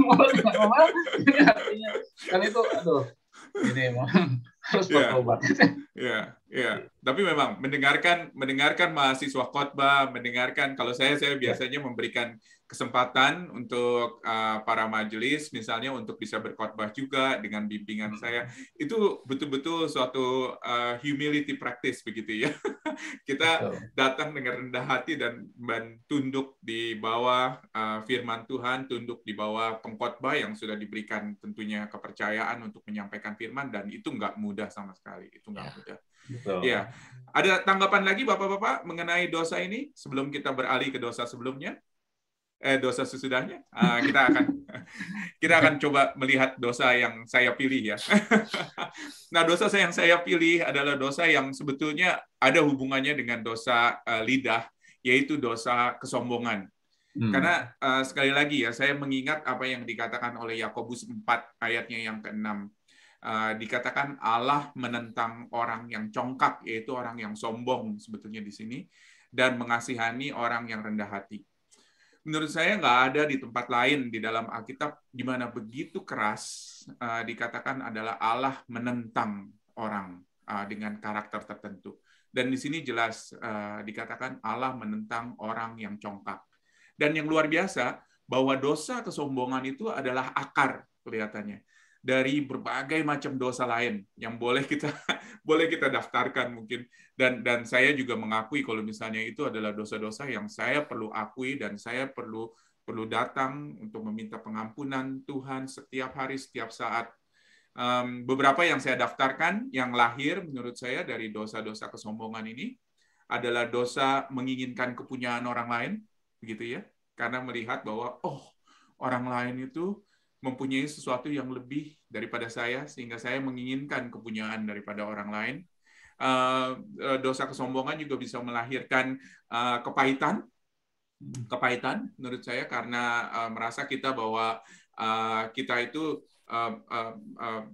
mulut nggak ngomel, hatinya. Kan itu, aduh. Ini emang harus iya. bertobat.
Iya, iya. Tapi memang mendengarkan mendengarkan mahasiswa khotbah, mendengarkan kalau saya saya iya. biasanya memberikan kesempatan untuk uh, para majelis misalnya untuk bisa berkhotbah juga dengan bimbingan hmm. saya. Itu betul-betul suatu uh, humility practice begitu ya. (laughs) Kita betul. datang dengan rendah hati dan, dan tunduk di bawah uh, firman Tuhan, tunduk di bawah pengkhotbah yang sudah diberikan tentunya kepercayaan untuk menyampaikan firman dan itu nggak mudah mudah sama sekali. Itu nggak yeah. mudah. Betul. Ya, ada tanggapan lagi bapak-bapak mengenai dosa ini sebelum kita beralih ke dosa sebelumnya, eh, dosa sesudahnya. Uh, kita akan (laughs) kita akan coba melihat dosa yang saya pilih ya. (laughs) nah, dosa yang saya pilih adalah dosa yang sebetulnya ada hubungannya dengan dosa uh, lidah, yaitu dosa kesombongan. Hmm. Karena uh, sekali lagi ya, saya mengingat apa yang dikatakan oleh Yakobus 4 ayatnya yang ke-6. Eh, dikatakan Allah menentang orang yang congkak, yaitu orang yang sombong sebetulnya di sini, dan mengasihani orang yang rendah hati. Menurut saya nggak ada di tempat lain di dalam Alkitab di mana begitu keras eh, dikatakan adalah Allah menentang orang eh, dengan karakter tertentu. Dan di sini jelas dikatakan Allah menentang orang yang congkak. Dan yang luar biasa bahwa dosa kesombongan itu adalah akar kelihatannya dari berbagai macam dosa lain yang boleh kita (laughs) boleh kita daftarkan mungkin dan dan saya juga mengakui kalau misalnya itu adalah dosa-dosa yang saya perlu akui dan saya perlu perlu datang untuk meminta pengampunan Tuhan setiap hari setiap saat um, beberapa yang saya daftarkan yang lahir menurut saya dari dosa-dosa kesombongan ini adalah dosa menginginkan kepunyaan orang lain begitu ya karena melihat bahwa oh orang lain itu mempunyai sesuatu yang lebih daripada saya sehingga saya menginginkan kepunyaan daripada orang lain. Eh, eh, dosa kesombongan juga bisa melahirkan eh, kepahitan, kepahitan menurut saya karena merasa kita bahwa kita itu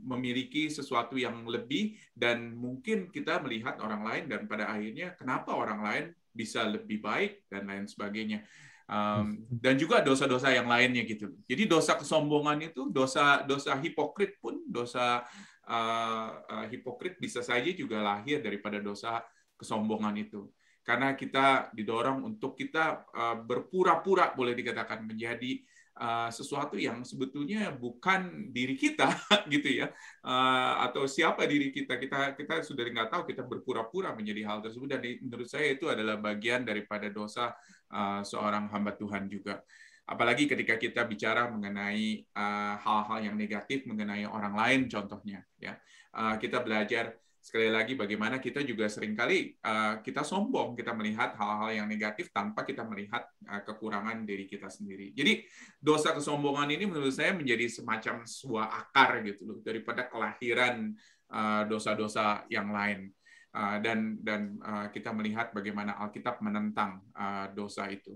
memiliki sesuatu yang lebih dan mungkin kita melihat orang lain dan pada akhirnya kenapa orang lain bisa lebih baik dan lain sebagainya um, dan juga dosa-dosa yang lainnya gitu. Jadi dosa kesombongan itu, dosa dosa hipokrit pun dosa uh, uh, hipokrit bisa saja juga lahir daripada dosa kesombongan itu. Karena kita didorong untuk kita uh, berpura-pura boleh dikatakan menjadi uh, sesuatu yang sebetulnya bukan diri kita (laughs) gitu ya uh, atau siapa diri kita kita kita sudah nggak tahu kita berpura-pura menjadi hal tersebut dan menurut saya itu adalah bagian daripada dosa Eh, seorang hamba Tuhan juga. Apalagi ketika kita bicara mengenai eh, hal-hal yang negatif mengenai orang lain, contohnya, ya eh, kita belajar sekali lagi bagaimana kita juga seringkali kita sombong kita melihat hal-hal yang negatif tanpa kita melihat kekurangan diri kita sendiri jadi dosa kesombongan ini menurut saya menjadi semacam sebuah akar gitu loh daripada kelahiran dosa-dosa yang lain Ah, dan dan uh, kita melihat bagaimana Alkitab menentang uh, dosa itu.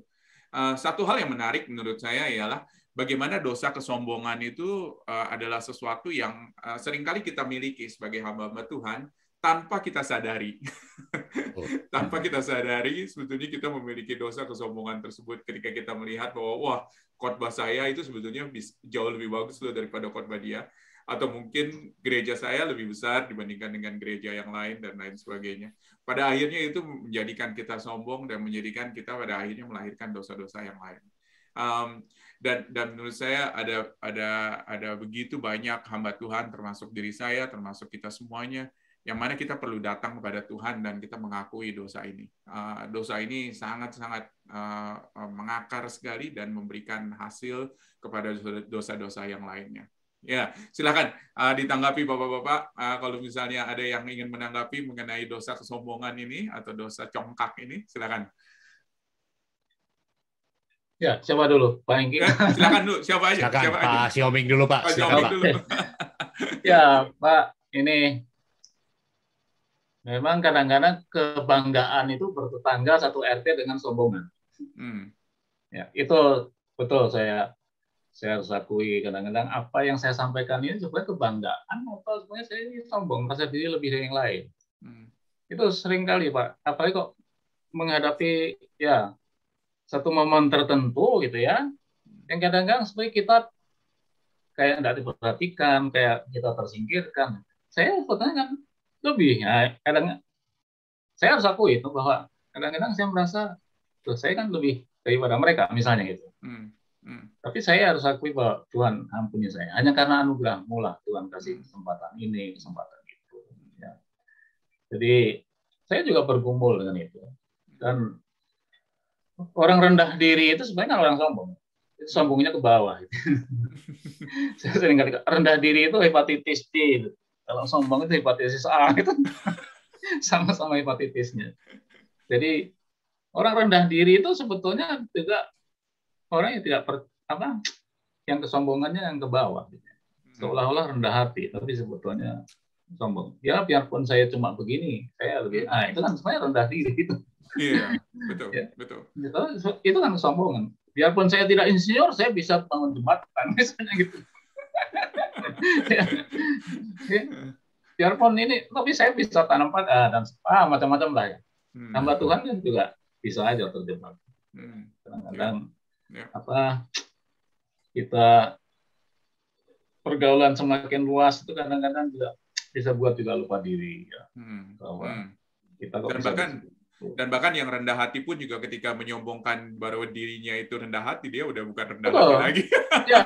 Uh, satu hal yang menarik menurut saya ialah bagaimana dosa kesombongan itu uh, adalah sesuatu yang uh, seringkali kita miliki sebagai hamba-hamba Tuhan tanpa kita sadari. Oh. (laughs) tanpa kita sadari, sebetulnya kita memiliki dosa kesombongan tersebut ketika kita melihat bahwa, wah, khotbah saya itu sebetulnya jauh lebih bagus loh daripada khotbah dia atau mungkin gereja saya lebih besar dibandingkan dengan gereja yang lain dan lain sebagainya. Pada akhirnya itu menjadikan kita sombong dan menjadikan kita pada akhirnya melahirkan dosa-dosa yang lain. Um, dan dan menurut saya ada ada ada begitu banyak hamba Tuhan termasuk diri saya termasuk kita semuanya yang mana kita perlu datang kepada Tuhan dan kita mengakui dosa ini. Uh, dosa ini sangat-sangat uh, mengakar sekali dan memberikan hasil kepada dosa-dosa yang lainnya. Ya, silakan uh, ditanggapi Bapak-bapak uh, kalau misalnya ada yang ingin menanggapi mengenai dosa kesombongan ini atau dosa congkak ini, silakan. Ya, siapa dulu? Pak Engki. Ya, silakan dulu, siapa aja? Silakan, siapa Pak Xiaoming
Sioming dulu, Pak. Pak silakan, Dulu.
(laughs) ya, Pak, ini memang kadang-kadang kebanggaan itu bertetangga satu RT dengan sombongan. Hmm. Ya, itu betul saya saya harus akui kadang-kadang apa yang saya sampaikan ini sebenarnya kebanggaan atau sebenarnya saya ini sombong merasa diri lebih dari yang lain hmm. itu sering kali pak apalagi kok menghadapi ya satu momen tertentu gitu ya yang kadang-kadang sebenarnya kita kayak tidak diperhatikan kayak kita tersingkirkan saya sebetulnya kan lebih ya kadang saya harus akui itu bahwa kadang-kadang saya merasa tuh saya kan lebih daripada mereka misalnya gitu hmm Hmm. Tapi saya harus akui bahwa Tuhan ampuni saya. Hanya karena anugerah mula Tuhan kasih hmm. kesempatan ini, kesempatan itu. Ya. Jadi saya juga bergumul dengan itu. Dan orang rendah diri itu sebenarnya orang sombong. Itu sombongnya ke bawah. (laughs) saya sering kata rendah diri itu hepatitis D. Kalau sombong itu hepatitis A. Itu (laughs) sama-sama hepatitisnya. Jadi orang rendah diri itu sebetulnya juga orang yang tidak per, apa yang kesombongannya yang ke bawah gitu. Hmm. seolah-olah rendah hati tapi sebetulnya sombong ya biarpun saya cuma begini saya lebih ah itu kan sebenarnya rendah diri gitu iya betul ya. betul ya, itu, kan kesombongan biarpun saya tidak insinyur saya bisa bangun jembatan (laughs) misalnya gitu ya. Ya. biarpun ini tapi saya bisa tanam ah, dan ah, macam-macam lah ya. Hmm. Tambah Tuhan kan juga bisa aja terjebak. Hmm. Kadang-kadang yeah. apa kita pergaulan semakin luas itu kadang-kadang juga bisa buat juga lupa diri ya. hmm. bahwa hmm. kita kok dan bisa bahkan
bisa. dan bahkan yang rendah hati pun juga ketika menyombongkan baru dirinya itu rendah hati dia udah bukan rendah betul. hati lagi (laughs) ya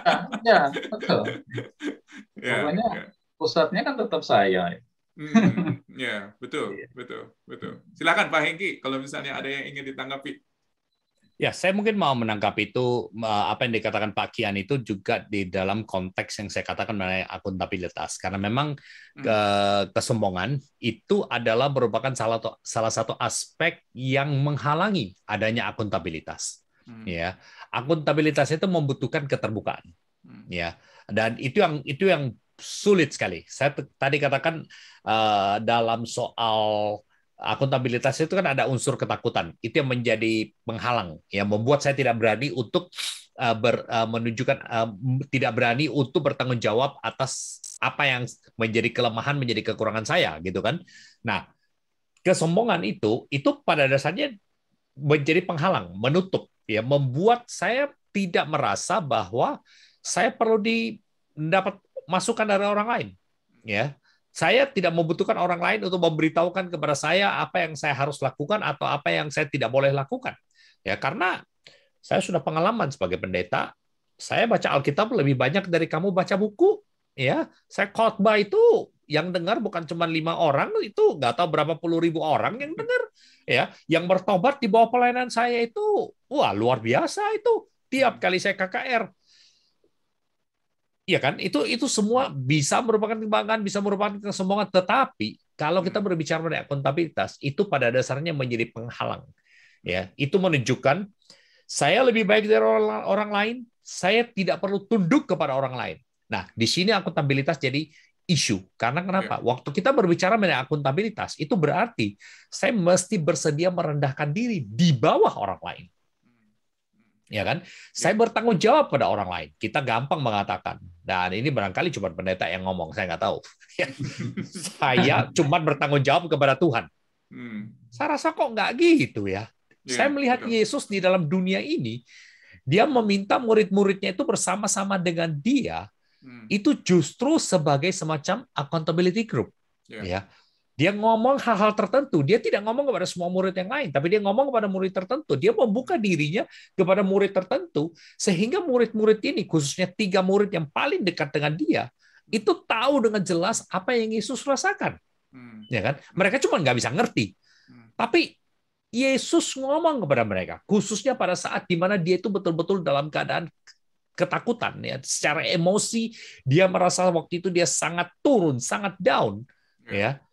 ya betul (laughs) ya, ya.
pusatnya kan tetap saya
hmm. ya betul (laughs) iya. betul betul silakan Pak Hengki kalau misalnya ada yang ingin ditanggapi
Ya, saya mungkin mau menangkap itu eh, apa yang dikatakan Pak Kian itu juga di dalam konteks yang saya katakan mengenai akuntabilitas karena memang hmm. ke, kesombongan itu adalah merupakan salah salah satu aspek yang menghalangi adanya akuntabilitas. Hmm. Ya, akuntabilitas itu membutuhkan keterbukaan. Hmm. Ya, dan itu yang itu yang sulit sekali. Saya tadi katakan uh, dalam soal akuntabilitas itu kan ada unsur ketakutan. Itu yang menjadi penghalang yang membuat saya tidak berani untuk uh, ber, uh, menunjukkan uh, tidak berani untuk bertanggung jawab atas apa yang menjadi kelemahan menjadi kekurangan saya gitu kan. Nah, kesombongan itu itu pada dasarnya menjadi penghalang, menutup ya, membuat saya tidak merasa bahwa saya perlu di mendapat masukan dari orang lain ya saya tidak membutuhkan orang lain untuk memberitahukan kepada saya apa yang saya harus lakukan atau apa yang saya tidak boleh lakukan. Ya, karena saya sudah pengalaman sebagai pendeta, saya baca Alkitab lebih banyak dari kamu baca buku. Ya, saya khotbah itu yang dengar bukan cuma lima orang itu nggak tahu berapa puluh ribu orang yang dengar ya yang bertobat di bawah pelayanan saya itu wah luar biasa itu tiap kali saya KKR Iya kan? Itu itu semua bisa merupakan kebanggaan, bisa merupakan kesombongan, tetapi kalau kita hmm. berbicara mengenai akuntabilitas, itu pada dasarnya menjadi penghalang. Ya, itu menunjukkan saya lebih baik dari orang, orang lain, saya tidak perlu tunduk kepada orang lain. Nah, di sini akuntabilitas jadi isu. Karena kenapa? Ya. Waktu kita berbicara mengenai akuntabilitas, itu berarti saya mesti bersedia merendahkan diri di bawah orang lain ya kan? Ya. Saya bertanggung jawab pada orang lain. Kita gampang mengatakan. Dan ini barangkali cuma pendeta yang ngomong, saya nggak tahu. (laughs) Ya. saya cuma bertanggung jawab kepada Tuhan. Hmm. Saya rasa kok nggak gitu ya. ya saya melihat Yesus di dalam dunia ini, dia meminta murid-muridnya itu bersama-sama dengan dia, hmm. itu justru sebagai semacam accountability group. Ya. Dia ngomong hal-hal tertentu. Dia tidak ngomong kepada semua murid yang lain, tapi dia ngomong kepada murid tertentu. Dia membuka dirinya kepada murid tertentu, sehingga murid-murid ini, khususnya tiga murid yang paling dekat dengan dia, itu tahu dengan jelas apa yang Yesus rasakan. Hmm. Ya kan? Mereka cuma nggak bisa ngerti. Hmm. Tapi Yesus ngomong kepada mereka, khususnya pada saat di mana dia itu betul-betul dalam keadaan ketakutan ya, secara emosi dia merasa waktu itu dia sangat turun, sangat down ya. ya.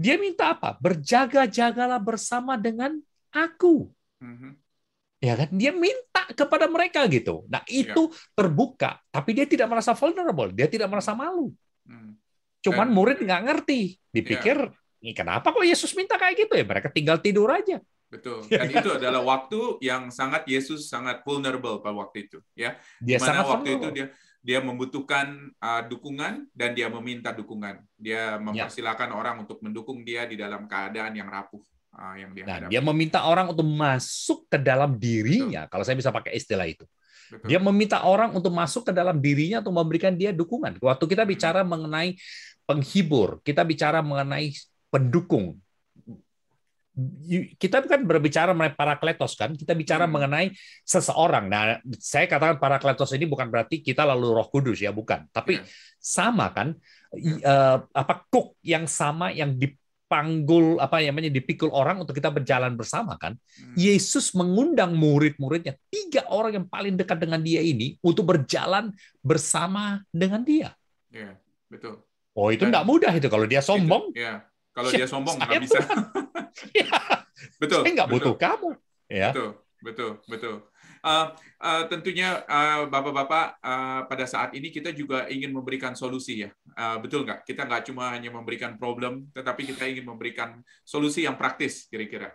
Dia minta apa? Berjaga-jagalah bersama dengan aku. Mm-hmm. Ya kan? Dia minta kepada mereka gitu. Nah, iya. itu yeah. terbuka, tapi dia tidak merasa vulnerable, dia tidak merasa malu. Mm. Cuman murid nggak ngerti, dipikir yeah. kenapa kok Yesus minta kayak gitu ya? Mereka tinggal tidur aja.
Betul. (laughs) Ya Dan kan? itu adalah waktu yang sangat Yesus sangat vulnerable pada waktu itu, ya. Dia Dimana waktu vulnerable. itu dia dia membutuhkan uh, dukungan dan dia meminta dukungan. Dia ya. mempersilahkan ya. orang untuk mendukung dia di dalam keadaan yang rapuh uh, yang dia nah, Dia
meminta orang untuk masuk ke dalam dirinya, Betul. kalau saya bisa pakai istilah itu. Betul. Dia meminta orang untuk masuk ke dalam dirinya untuk memberikan dia dukungan. Waktu kita hmm. bicara mengenai penghibur, kita bicara mengenai pendukung, kita kan berbicara mengenai parakletos kan, kita bicara hmm. mengenai seseorang. Nah, saya katakan para parakletos ini bukan berarti kita lalu Roh Kudus ya, bukan. Tapi hmm. sama kan hmm. uh, apa kuk yang sama yang dipanggul apa namanya dipikul orang untuk kita berjalan bersama kan. Hmm. Yesus mengundang murid-muridnya, tiga orang yang paling dekat dengan dia ini untuk berjalan bersama dengan dia.
ya yeah, betul.
Oh, itu tidak mudah itu kalau dia sombong.
itu, ya. Yeah kalau iya, dia sombong nggak bisa. (laughs) ya. betul. Saya nggak butuh kamu. Ya. Betul, betul, betul. Uh, uh, tentunya uh, bapak-bapak uh, pada saat ini kita juga ingin memberikan solusi ya, uh, betul nggak? Kita nggak cuma hanya memberikan problem, tetapi kita ingin memberikan solusi yang praktis kira-kira.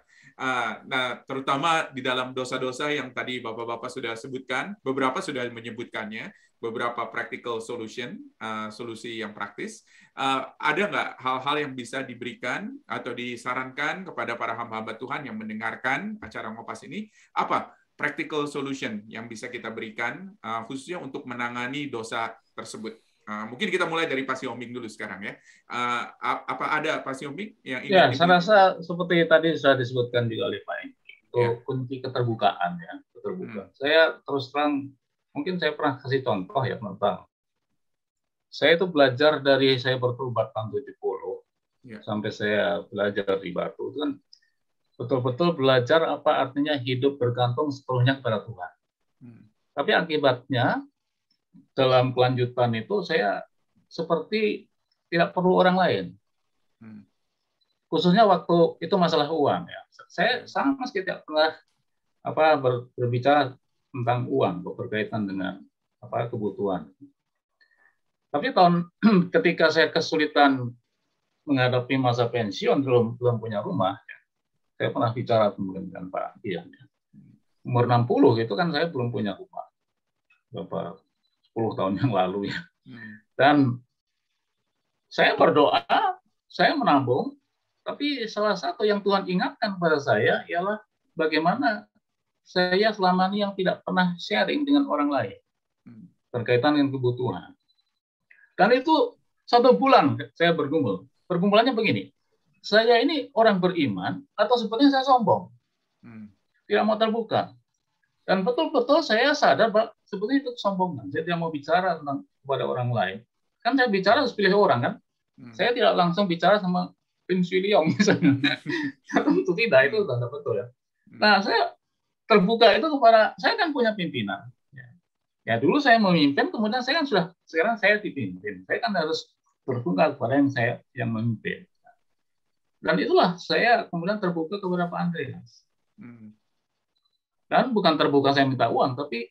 nah, terutama di dalam dosa-dosa yang tadi bapak-bapak sudah sebutkan, beberapa sudah menyebutkannya, beberapa practical solution, uh, solusi yang praktis. Uh, ada nggak hal-hal yang bisa diberikan atau disarankan kepada para hamba-hamba Tuhan yang mendengarkan acara ngopas ini? Apa practical solution yang bisa kita berikan uh, khususnya untuk menangani dosa tersebut? Uh, mungkin kita mulai dari Pak Siomik dulu sekarang ya. Uh, apa ada Pak Siomik yang ingin? Ya, saya
rasa seperti tadi sudah disebutkan juga oleh Pak Eng. Itu ya. kunci keterbukaan ya, keterbukaan.
Hmm. Saya terus
terang Mungkin saya pernah kasih contoh ya tentang saya itu belajar dari saya bertobat tahun 70 ya. sampai saya belajar di Batu itu kan betul-betul belajar apa artinya hidup bergantung sepenuhnya kepada Tuhan. Hmm. Tapi akibatnya dalam kelanjutan itu saya seperti tidak perlu orang lain. Hmm. Khususnya waktu itu masalah uang ya. Saya sama sekali tidak pernah apa berbicara tentang uang berkaitan dengan apa kebutuhan. Tapi tahun (clears throat) ketika saya kesulitan menghadapi masa pensiun belum belum punya rumah, saya pernah bicara kemudian dengan Pak Dian. Umur 60 itu kan saya belum punya rumah. Berapa 10 tahun yang lalu ya. Hmm. Dan saya berdoa, saya menabung, tapi salah satu yang Tuhan ingatkan pada saya ialah bagaimana saya selama ini yang tidak pernah sharing dengan orang lain hmm. berkaitan dengan kebutuhan. Dan itu satu bulan saya bergumul. Pergumulannya begini, saya ini orang beriman atau sebetulnya saya sombong? Hmm. Tidak mau terbuka. Dan betul-betul saya sadar bahwa sebetulnya itu sombongan. Saya tidak mau bicara tentang kepada orang lain. Kan saya bicara harus pilih orang kan? Hmm. Saya tidak langsung bicara sama Prince William misalnya. (laughs) Tentu tidak, itu tidak betul ya. Nah, saya terbuka itu kepada saya kan punya pimpinan. Ya, ya, dulu saya memimpin, kemudian saya kan sudah sekarang saya dipimpin. Saya kan harus terbuka kepada yang saya yang memimpin. Dan itulah saya kemudian terbuka kepada Pak Andreas. Hmm. Dan bukan terbuka saya minta uang, tapi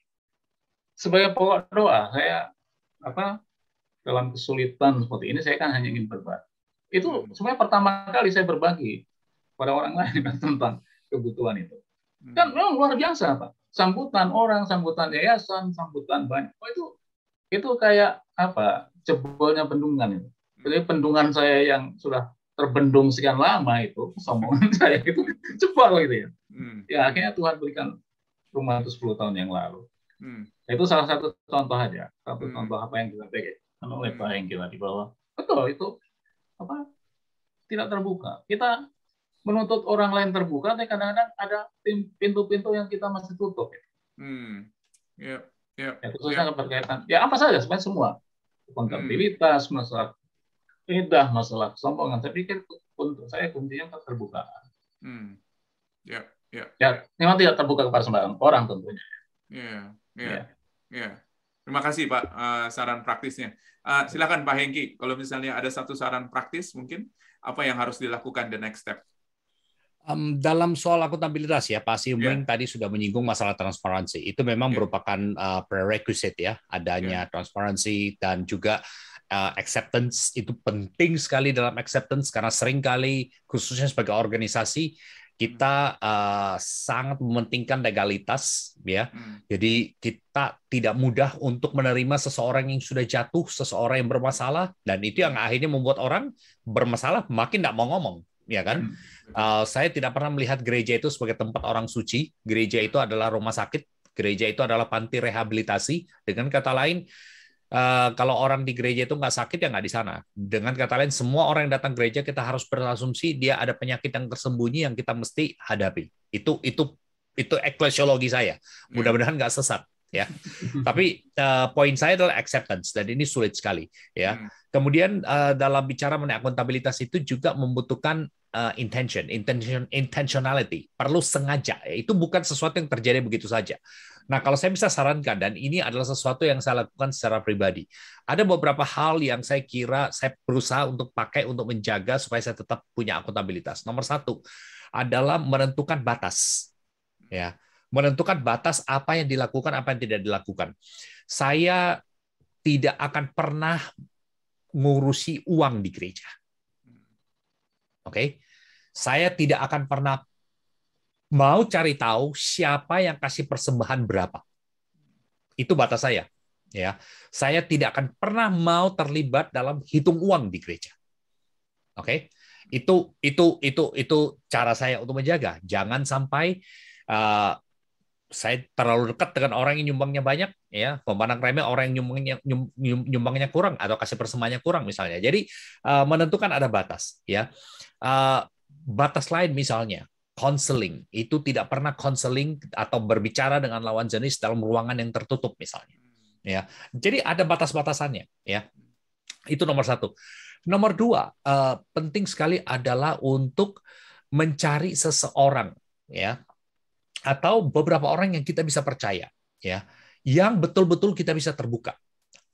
sebagai pokok doa saya apa dalam kesulitan seperti ini saya kan hanya ingin berbagi. Itu hmm. sebenarnya pertama kali saya berbagi pada orang lain (laughs) tentang kebutuhan itu. Hmm. Kan memang luar biasa, Pak. Sambutan orang, sambutan yayasan, sambutan banyak. Oh, itu itu kayak apa? Jebolnya bendungan itu. Hmm. Jadi bendungan saya yang sudah terbendung sekian lama itu, kesombongan (laughs) saya itu jebol gitu ya. Hmm. Ya akhirnya Tuhan berikan rumah itu 10 tahun yang lalu. Hmm. Itu salah satu contoh aja, satu hmm. contoh apa yang kita disampaikan oleh Pak Hengki di bawah betul itu apa tidak terbuka. Kita menuntut orang lain terbuka, tapi kadang-kadang ada pintu-pintu yang kita masih tutup. Hmm. Yep. Yep. Ya, khususnya yep. berkaitan. Ya apa saja sebenarnya semua. Kontabilitas, hmm. masalah indah, masalah kesombongan. Saya pikir untuk saya kuncinya keterbukaan. Hmm. Yep. Yep. Ya, memang tidak terbuka kepada sembarang orang tentunya.
Iya. Iya. Ya. Iya. Terima kasih Pak uh, saran praktisnya. Uh, silakan Pak Hengki, kalau misalnya ada satu saran praktis mungkin apa yang harus dilakukan the next step?
Um, dalam soal akuntabilitas ya, Pak Siuming yeah. tadi sudah menyinggung masalah transparansi. Itu memang yeah. merupakan uh, prerequisite ya, adanya yeah. transparansi dan juga uh, acceptance itu penting sekali dalam acceptance karena seringkali khususnya sebagai organisasi kita uh, sangat mementingkan legalitas ya. Hmm. Jadi kita tidak mudah untuk menerima seseorang yang sudah jatuh, seseorang yang bermasalah dan itu yang ya. akhirnya membuat orang bermasalah makin tidak mau ngomong, ya kan? Hmm. Uh, saya tidak pernah melihat gereja itu sebagai tempat orang suci. Gereja itu adalah rumah sakit. Gereja itu adalah panti rehabilitasi. Dengan kata lain, uh, kalau orang di gereja itu nggak sakit ya nggak di sana. Dengan kata lain, semua orang yang datang gereja kita harus berasumsi dia ada penyakit yang tersembunyi yang kita mesti hadapi. Itu itu itu eklesiologi saya. Hmm. Mudah-mudahan nggak sesat ya. Tapi uh, poin saya adalah acceptance dan ini sulit sekali ya. Hmm. Kemudian uh, dalam bicara mengenai akuntabilitas itu juga membutuhkan uh, intention, intention, intentionality. Perlu sengaja. Ya. Itu bukan sesuatu yang terjadi begitu saja. Nah, kalau saya bisa sarankan dan ini adalah sesuatu yang saya lakukan secara pribadi. Ada beberapa hal yang saya kira saya berusaha untuk pakai untuk menjaga supaya saya tetap punya akuntabilitas. Nomor satu adalah menentukan batas. Ya, menentukan batas apa yang dilakukan, apa yang tidak dilakukan. Saya tidak akan pernah ngurusi uang di gereja. Oke, okay? saya tidak akan pernah mau cari tahu siapa yang kasih persembahan berapa. Itu batas saya. Ya, saya tidak akan pernah mau terlibat dalam hitung uang di gereja. Oke, okay? itu itu itu itu cara saya untuk menjaga. Jangan sampai uh, saya terlalu dekat dengan orang yang nyumbangnya banyak ya pemanang remeh orang yang nyumbangnya nyumbangnya kurang atau kasih persemanya kurang misalnya jadi eh, menentukan ada batas ya eh, batas lain misalnya counseling itu tidak pernah counseling atau berbicara dengan lawan jenis dalam ruangan yang tertutup misalnya ya jadi ada batas-batasannya ya itu nomor satu nomor dua eh, penting sekali adalah untuk mencari seseorang ya atau beberapa orang yang kita bisa percaya ya yang betul-betul kita bisa terbuka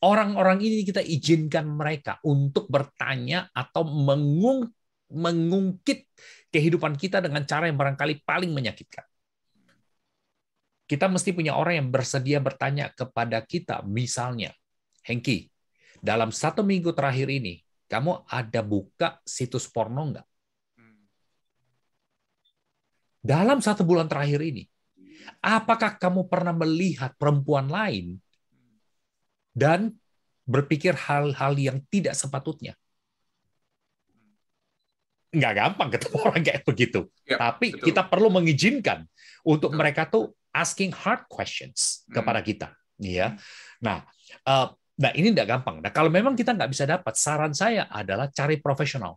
orang-orang ini kita izinkan mereka untuk bertanya atau mengung, mengungkit kehidupan kita dengan cara yang barangkali paling menyakitkan kita mesti punya orang yang bersedia bertanya kepada kita misalnya Hengki dalam satu minggu terakhir ini kamu ada buka situs porno nggak dalam satu bulan terakhir ini, apakah kamu pernah melihat perempuan lain dan berpikir hal-hal yang tidak sepatutnya? Nggak gampang ketemu iya. orang kayak begitu. Ya, Tapi betul. kita perlu mengizinkan untuk betul. mereka tuh asking hard questions hmm. kepada kita. Ya, nah, uh, nah ini nggak gampang. Nah kalau memang kita nggak bisa dapat, saran saya adalah cari profesional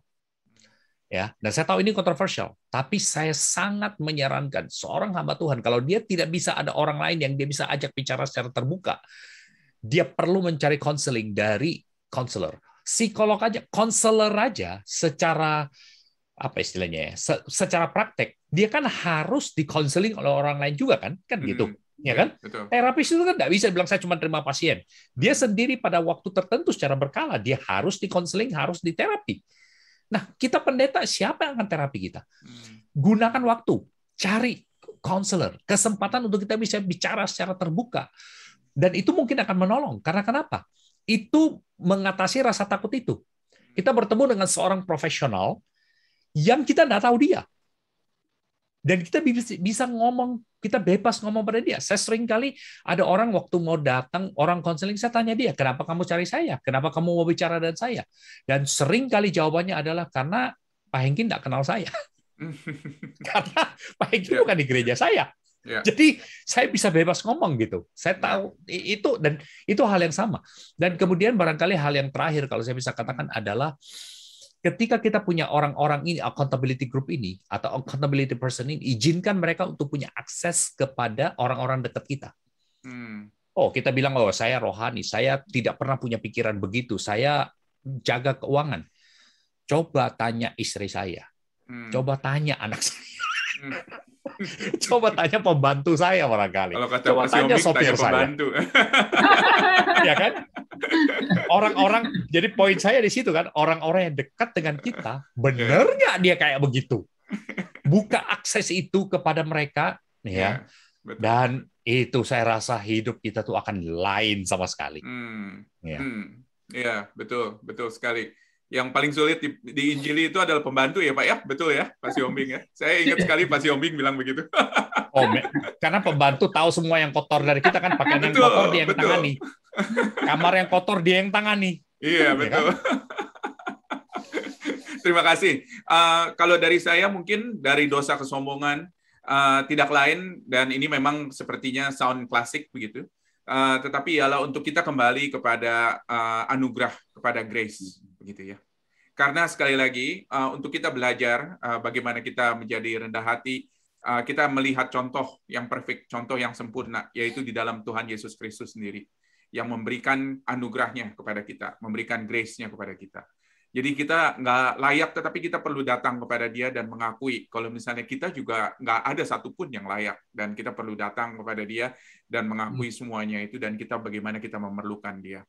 ya. Dan saya tahu ini kontroversial, tapi saya sangat menyarankan seorang hamba Tuhan kalau dia tidak bisa ada orang lain yang dia bisa ajak bicara secara terbuka, dia perlu mencari konseling dari konselor. Psikolog aja, konselor aja secara apa istilahnya ya, se secara praktek dia kan harus dikonseling oleh orang lain juga kan, kan hmm. gitu. Ya, ya kan? Betul. Terapis itu kan tidak bisa bilang saya cuma terima pasien. Dia sendiri pada waktu tertentu secara berkala dia harus dikonseling, harus diterapi. Nah, kita pendeta, siapa yang akan terapi kita? Hmm. Gunakan waktu, cari counselor, kesempatan untuk kita bisa bicara secara terbuka. Dan itu mungkin akan menolong. Karena kenapa? Itu mengatasi rasa takut itu. Kita bertemu dengan seorang profesional yang kita tidak tahu dia. Dan kita bisa ngomong kita bebas ngomong pada dia. Saya sering kali ada orang waktu mau datang, orang konseling, saya tanya dia, kenapa kamu cari saya? Kenapa kamu mau bicara dengan saya? Dan sering kali jawabannya adalah karena Pak Hengki tidak kenal saya. (laughs) (laughs) karena Pak Hengki yeah. bukan di gereja saya. Yeah. Jadi saya bisa bebas ngomong gitu. Saya ya. tahu yeah. itu dan itu hal yang sama. Dan kemudian barangkali hal yang terakhir kalau saya bisa katakan adalah ketika kita punya orang-orang ini accountability group ini atau accountability person ini izinkan mereka untuk punya akses kepada orang-orang dekat kita hmm. oh kita bilang oh saya rohani saya tidak pernah punya pikiran begitu saya jaga keuangan coba tanya istri saya hmm. coba tanya anak (laughs) saya hmm. coba tanya pembantu saya barangkali Kalau kata coba tanya sopir saya (laughs) ya kan (laughs) orang-orang jadi poin saya di situ kan orang-orang yang dekat dengan kita bener iya. nggak dia kayak begitu buka akses itu kepada mereka ya, ya dan itu saya rasa hidup kita tuh akan lain sama sekali
hmm. ya hmm. ya betul betul sekali yang paling sulit di, di Injili itu adalah pembantu ya Pak ya betul ya Pak Siombing ya saya ingat sekali Pak Siombing bilang begitu oh
karena pembantu tahu semua yang kotor dari kita kan pakaian (laughs) yang kotor dia yang betul. tangani Kamar yang kotor dia yang tangan nih.
Iya, iya kan? betul. Terima kasih. Uh, kalau dari saya mungkin dari dosa kesombongan uh, tidak lain dan ini memang sepertinya sound klasik begitu. Uh, tetapi ialah untuk kita kembali kepada uh, anugerah kepada grace begitu ya. Karena sekali lagi uh, untuk kita belajar uh, bagaimana kita menjadi rendah hati, uh, kita melihat contoh yang perfect, contoh yang sempurna yaitu di dalam Tuhan Yesus Kristus sendiri yang memberikan anugerahnya kepada kita, memberikan grace-nya kepada kita. Jadi kita nggak layak, tetapi kita perlu datang kepada dia dan mengakui kalau misalnya kita juga nggak ada satupun yang layak dan kita perlu datang kepada dia dan mengakui hmm. semuanya itu dan kita bagaimana kita memerlukan dia.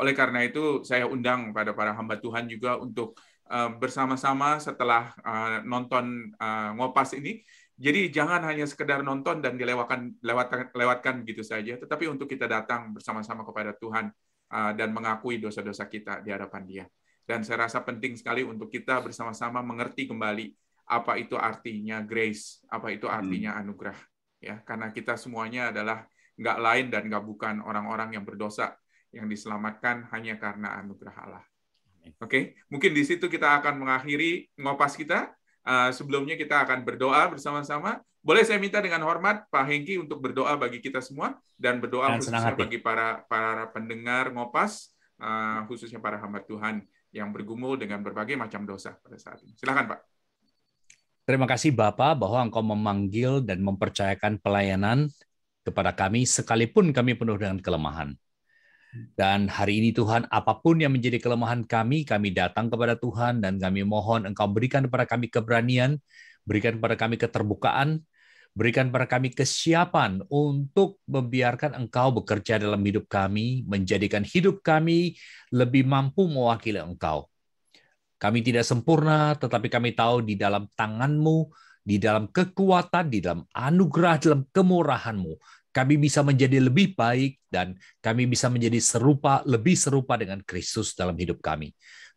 Oleh karena itu saya undang pada para hamba Tuhan juga untuk eh, bersama-sama setelah eh, nonton eh, ngopas ini jadi jangan hanya sekedar nonton dan dilewatkan lewatkan, lewatkan gitu saja, tetapi untuk kita datang bersama-sama kepada Tuhan ah, dan mengakui dosa-dosa kita di hadapan Dia. Dan saya rasa penting sekali untuk kita bersama-sama mengerti kembali apa itu artinya grace, apa itu artinya hmm. anugerah, ya karena kita semuanya adalah nggak lain dan nggak bukan orang-orang yang berdosa yang diselamatkan hanya karena anugerah Allah. Oke, okay? mungkin di situ kita akan mengakhiri ngopas kita. Eh, sebelumnya kita akan berdoa bersama-sama. Boleh saya minta dengan hormat Pak Hengki untuk berdoa bagi kita semua dan berdoa dan khususnya bagi para para pendengar ngopas, uh, khususnya para hamba Tuhan yang bergumul dengan berbagai macam dosa pada saat ini. Silakan Pak.
Terima kasih Bapak bahwa Engkau memanggil dan mempercayakan pelayanan kepada kami sekalipun kami penuh dengan kelemahan. Dan hari ini Tuhan, apapun yang menjadi kelemahan kami, kami datang kepada Tuhan dan kami mohon Engkau berikan kepada kami keberanian, berikan kepada kami keterbukaan, berikan kepada kami kesiapan untuk membiarkan Engkau bekerja dalam hidup kami, menjadikan hidup kami lebih mampu mewakili Engkau. Kami tidak sempurna, tetapi kami tahu di dalam tanganmu, di dalam kekuatan, di dalam anugerah, dalam kemurahanmu, kami bisa menjadi lebih baik dan kami bisa menjadi serupa lebih serupa dengan Kristus dalam hidup kami.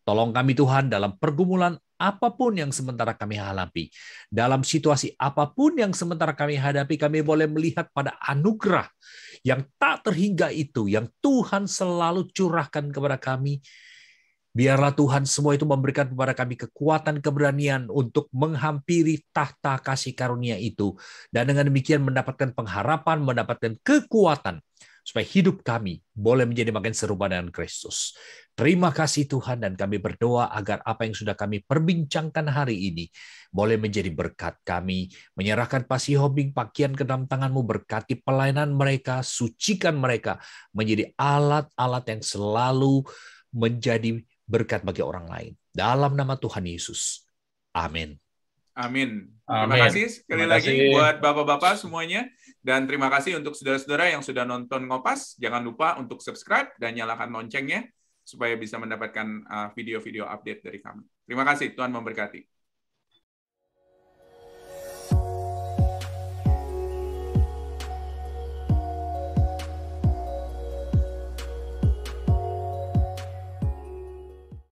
Tolong kami Tuhan dalam pergumulan apapun yang sementara kami hadapi. Dalam situasi apapun yang sementara kami hadapi, kami boleh melihat pada anugerah yang tak terhingga itu, yang Tuhan selalu curahkan kepada kami Biarlah Tuhan semua itu memberikan kepada kami kekuatan keberanian untuk menghampiri tahta kasih karunia itu. Dan dengan demikian mendapatkan pengharapan, mendapatkan kekuatan. Supaya hidup kami boleh menjadi makin serupa dengan Kristus. Terima kasih Tuhan dan kami berdoa agar apa yang sudah kami perbincangkan hari ini boleh menjadi berkat kami. Menyerahkan pasi hobi pakaian ke dalam tanganmu, berkati pelayanan mereka, sucikan mereka menjadi alat-alat yang selalu menjadi berkat bagi orang lain. Dalam nama Tuhan Yesus.
Amin. Amin. Terima Amin. kasih sekali terima lagi kasih. buat bapak-bapak semuanya dan terima kasih untuk saudara-saudara yang sudah nonton Ngopas. Jangan lupa untuk subscribe dan nyalakan loncengnya supaya bisa mendapatkan uh, video-video update dari kami. Terima kasih, Tuhan memberkati.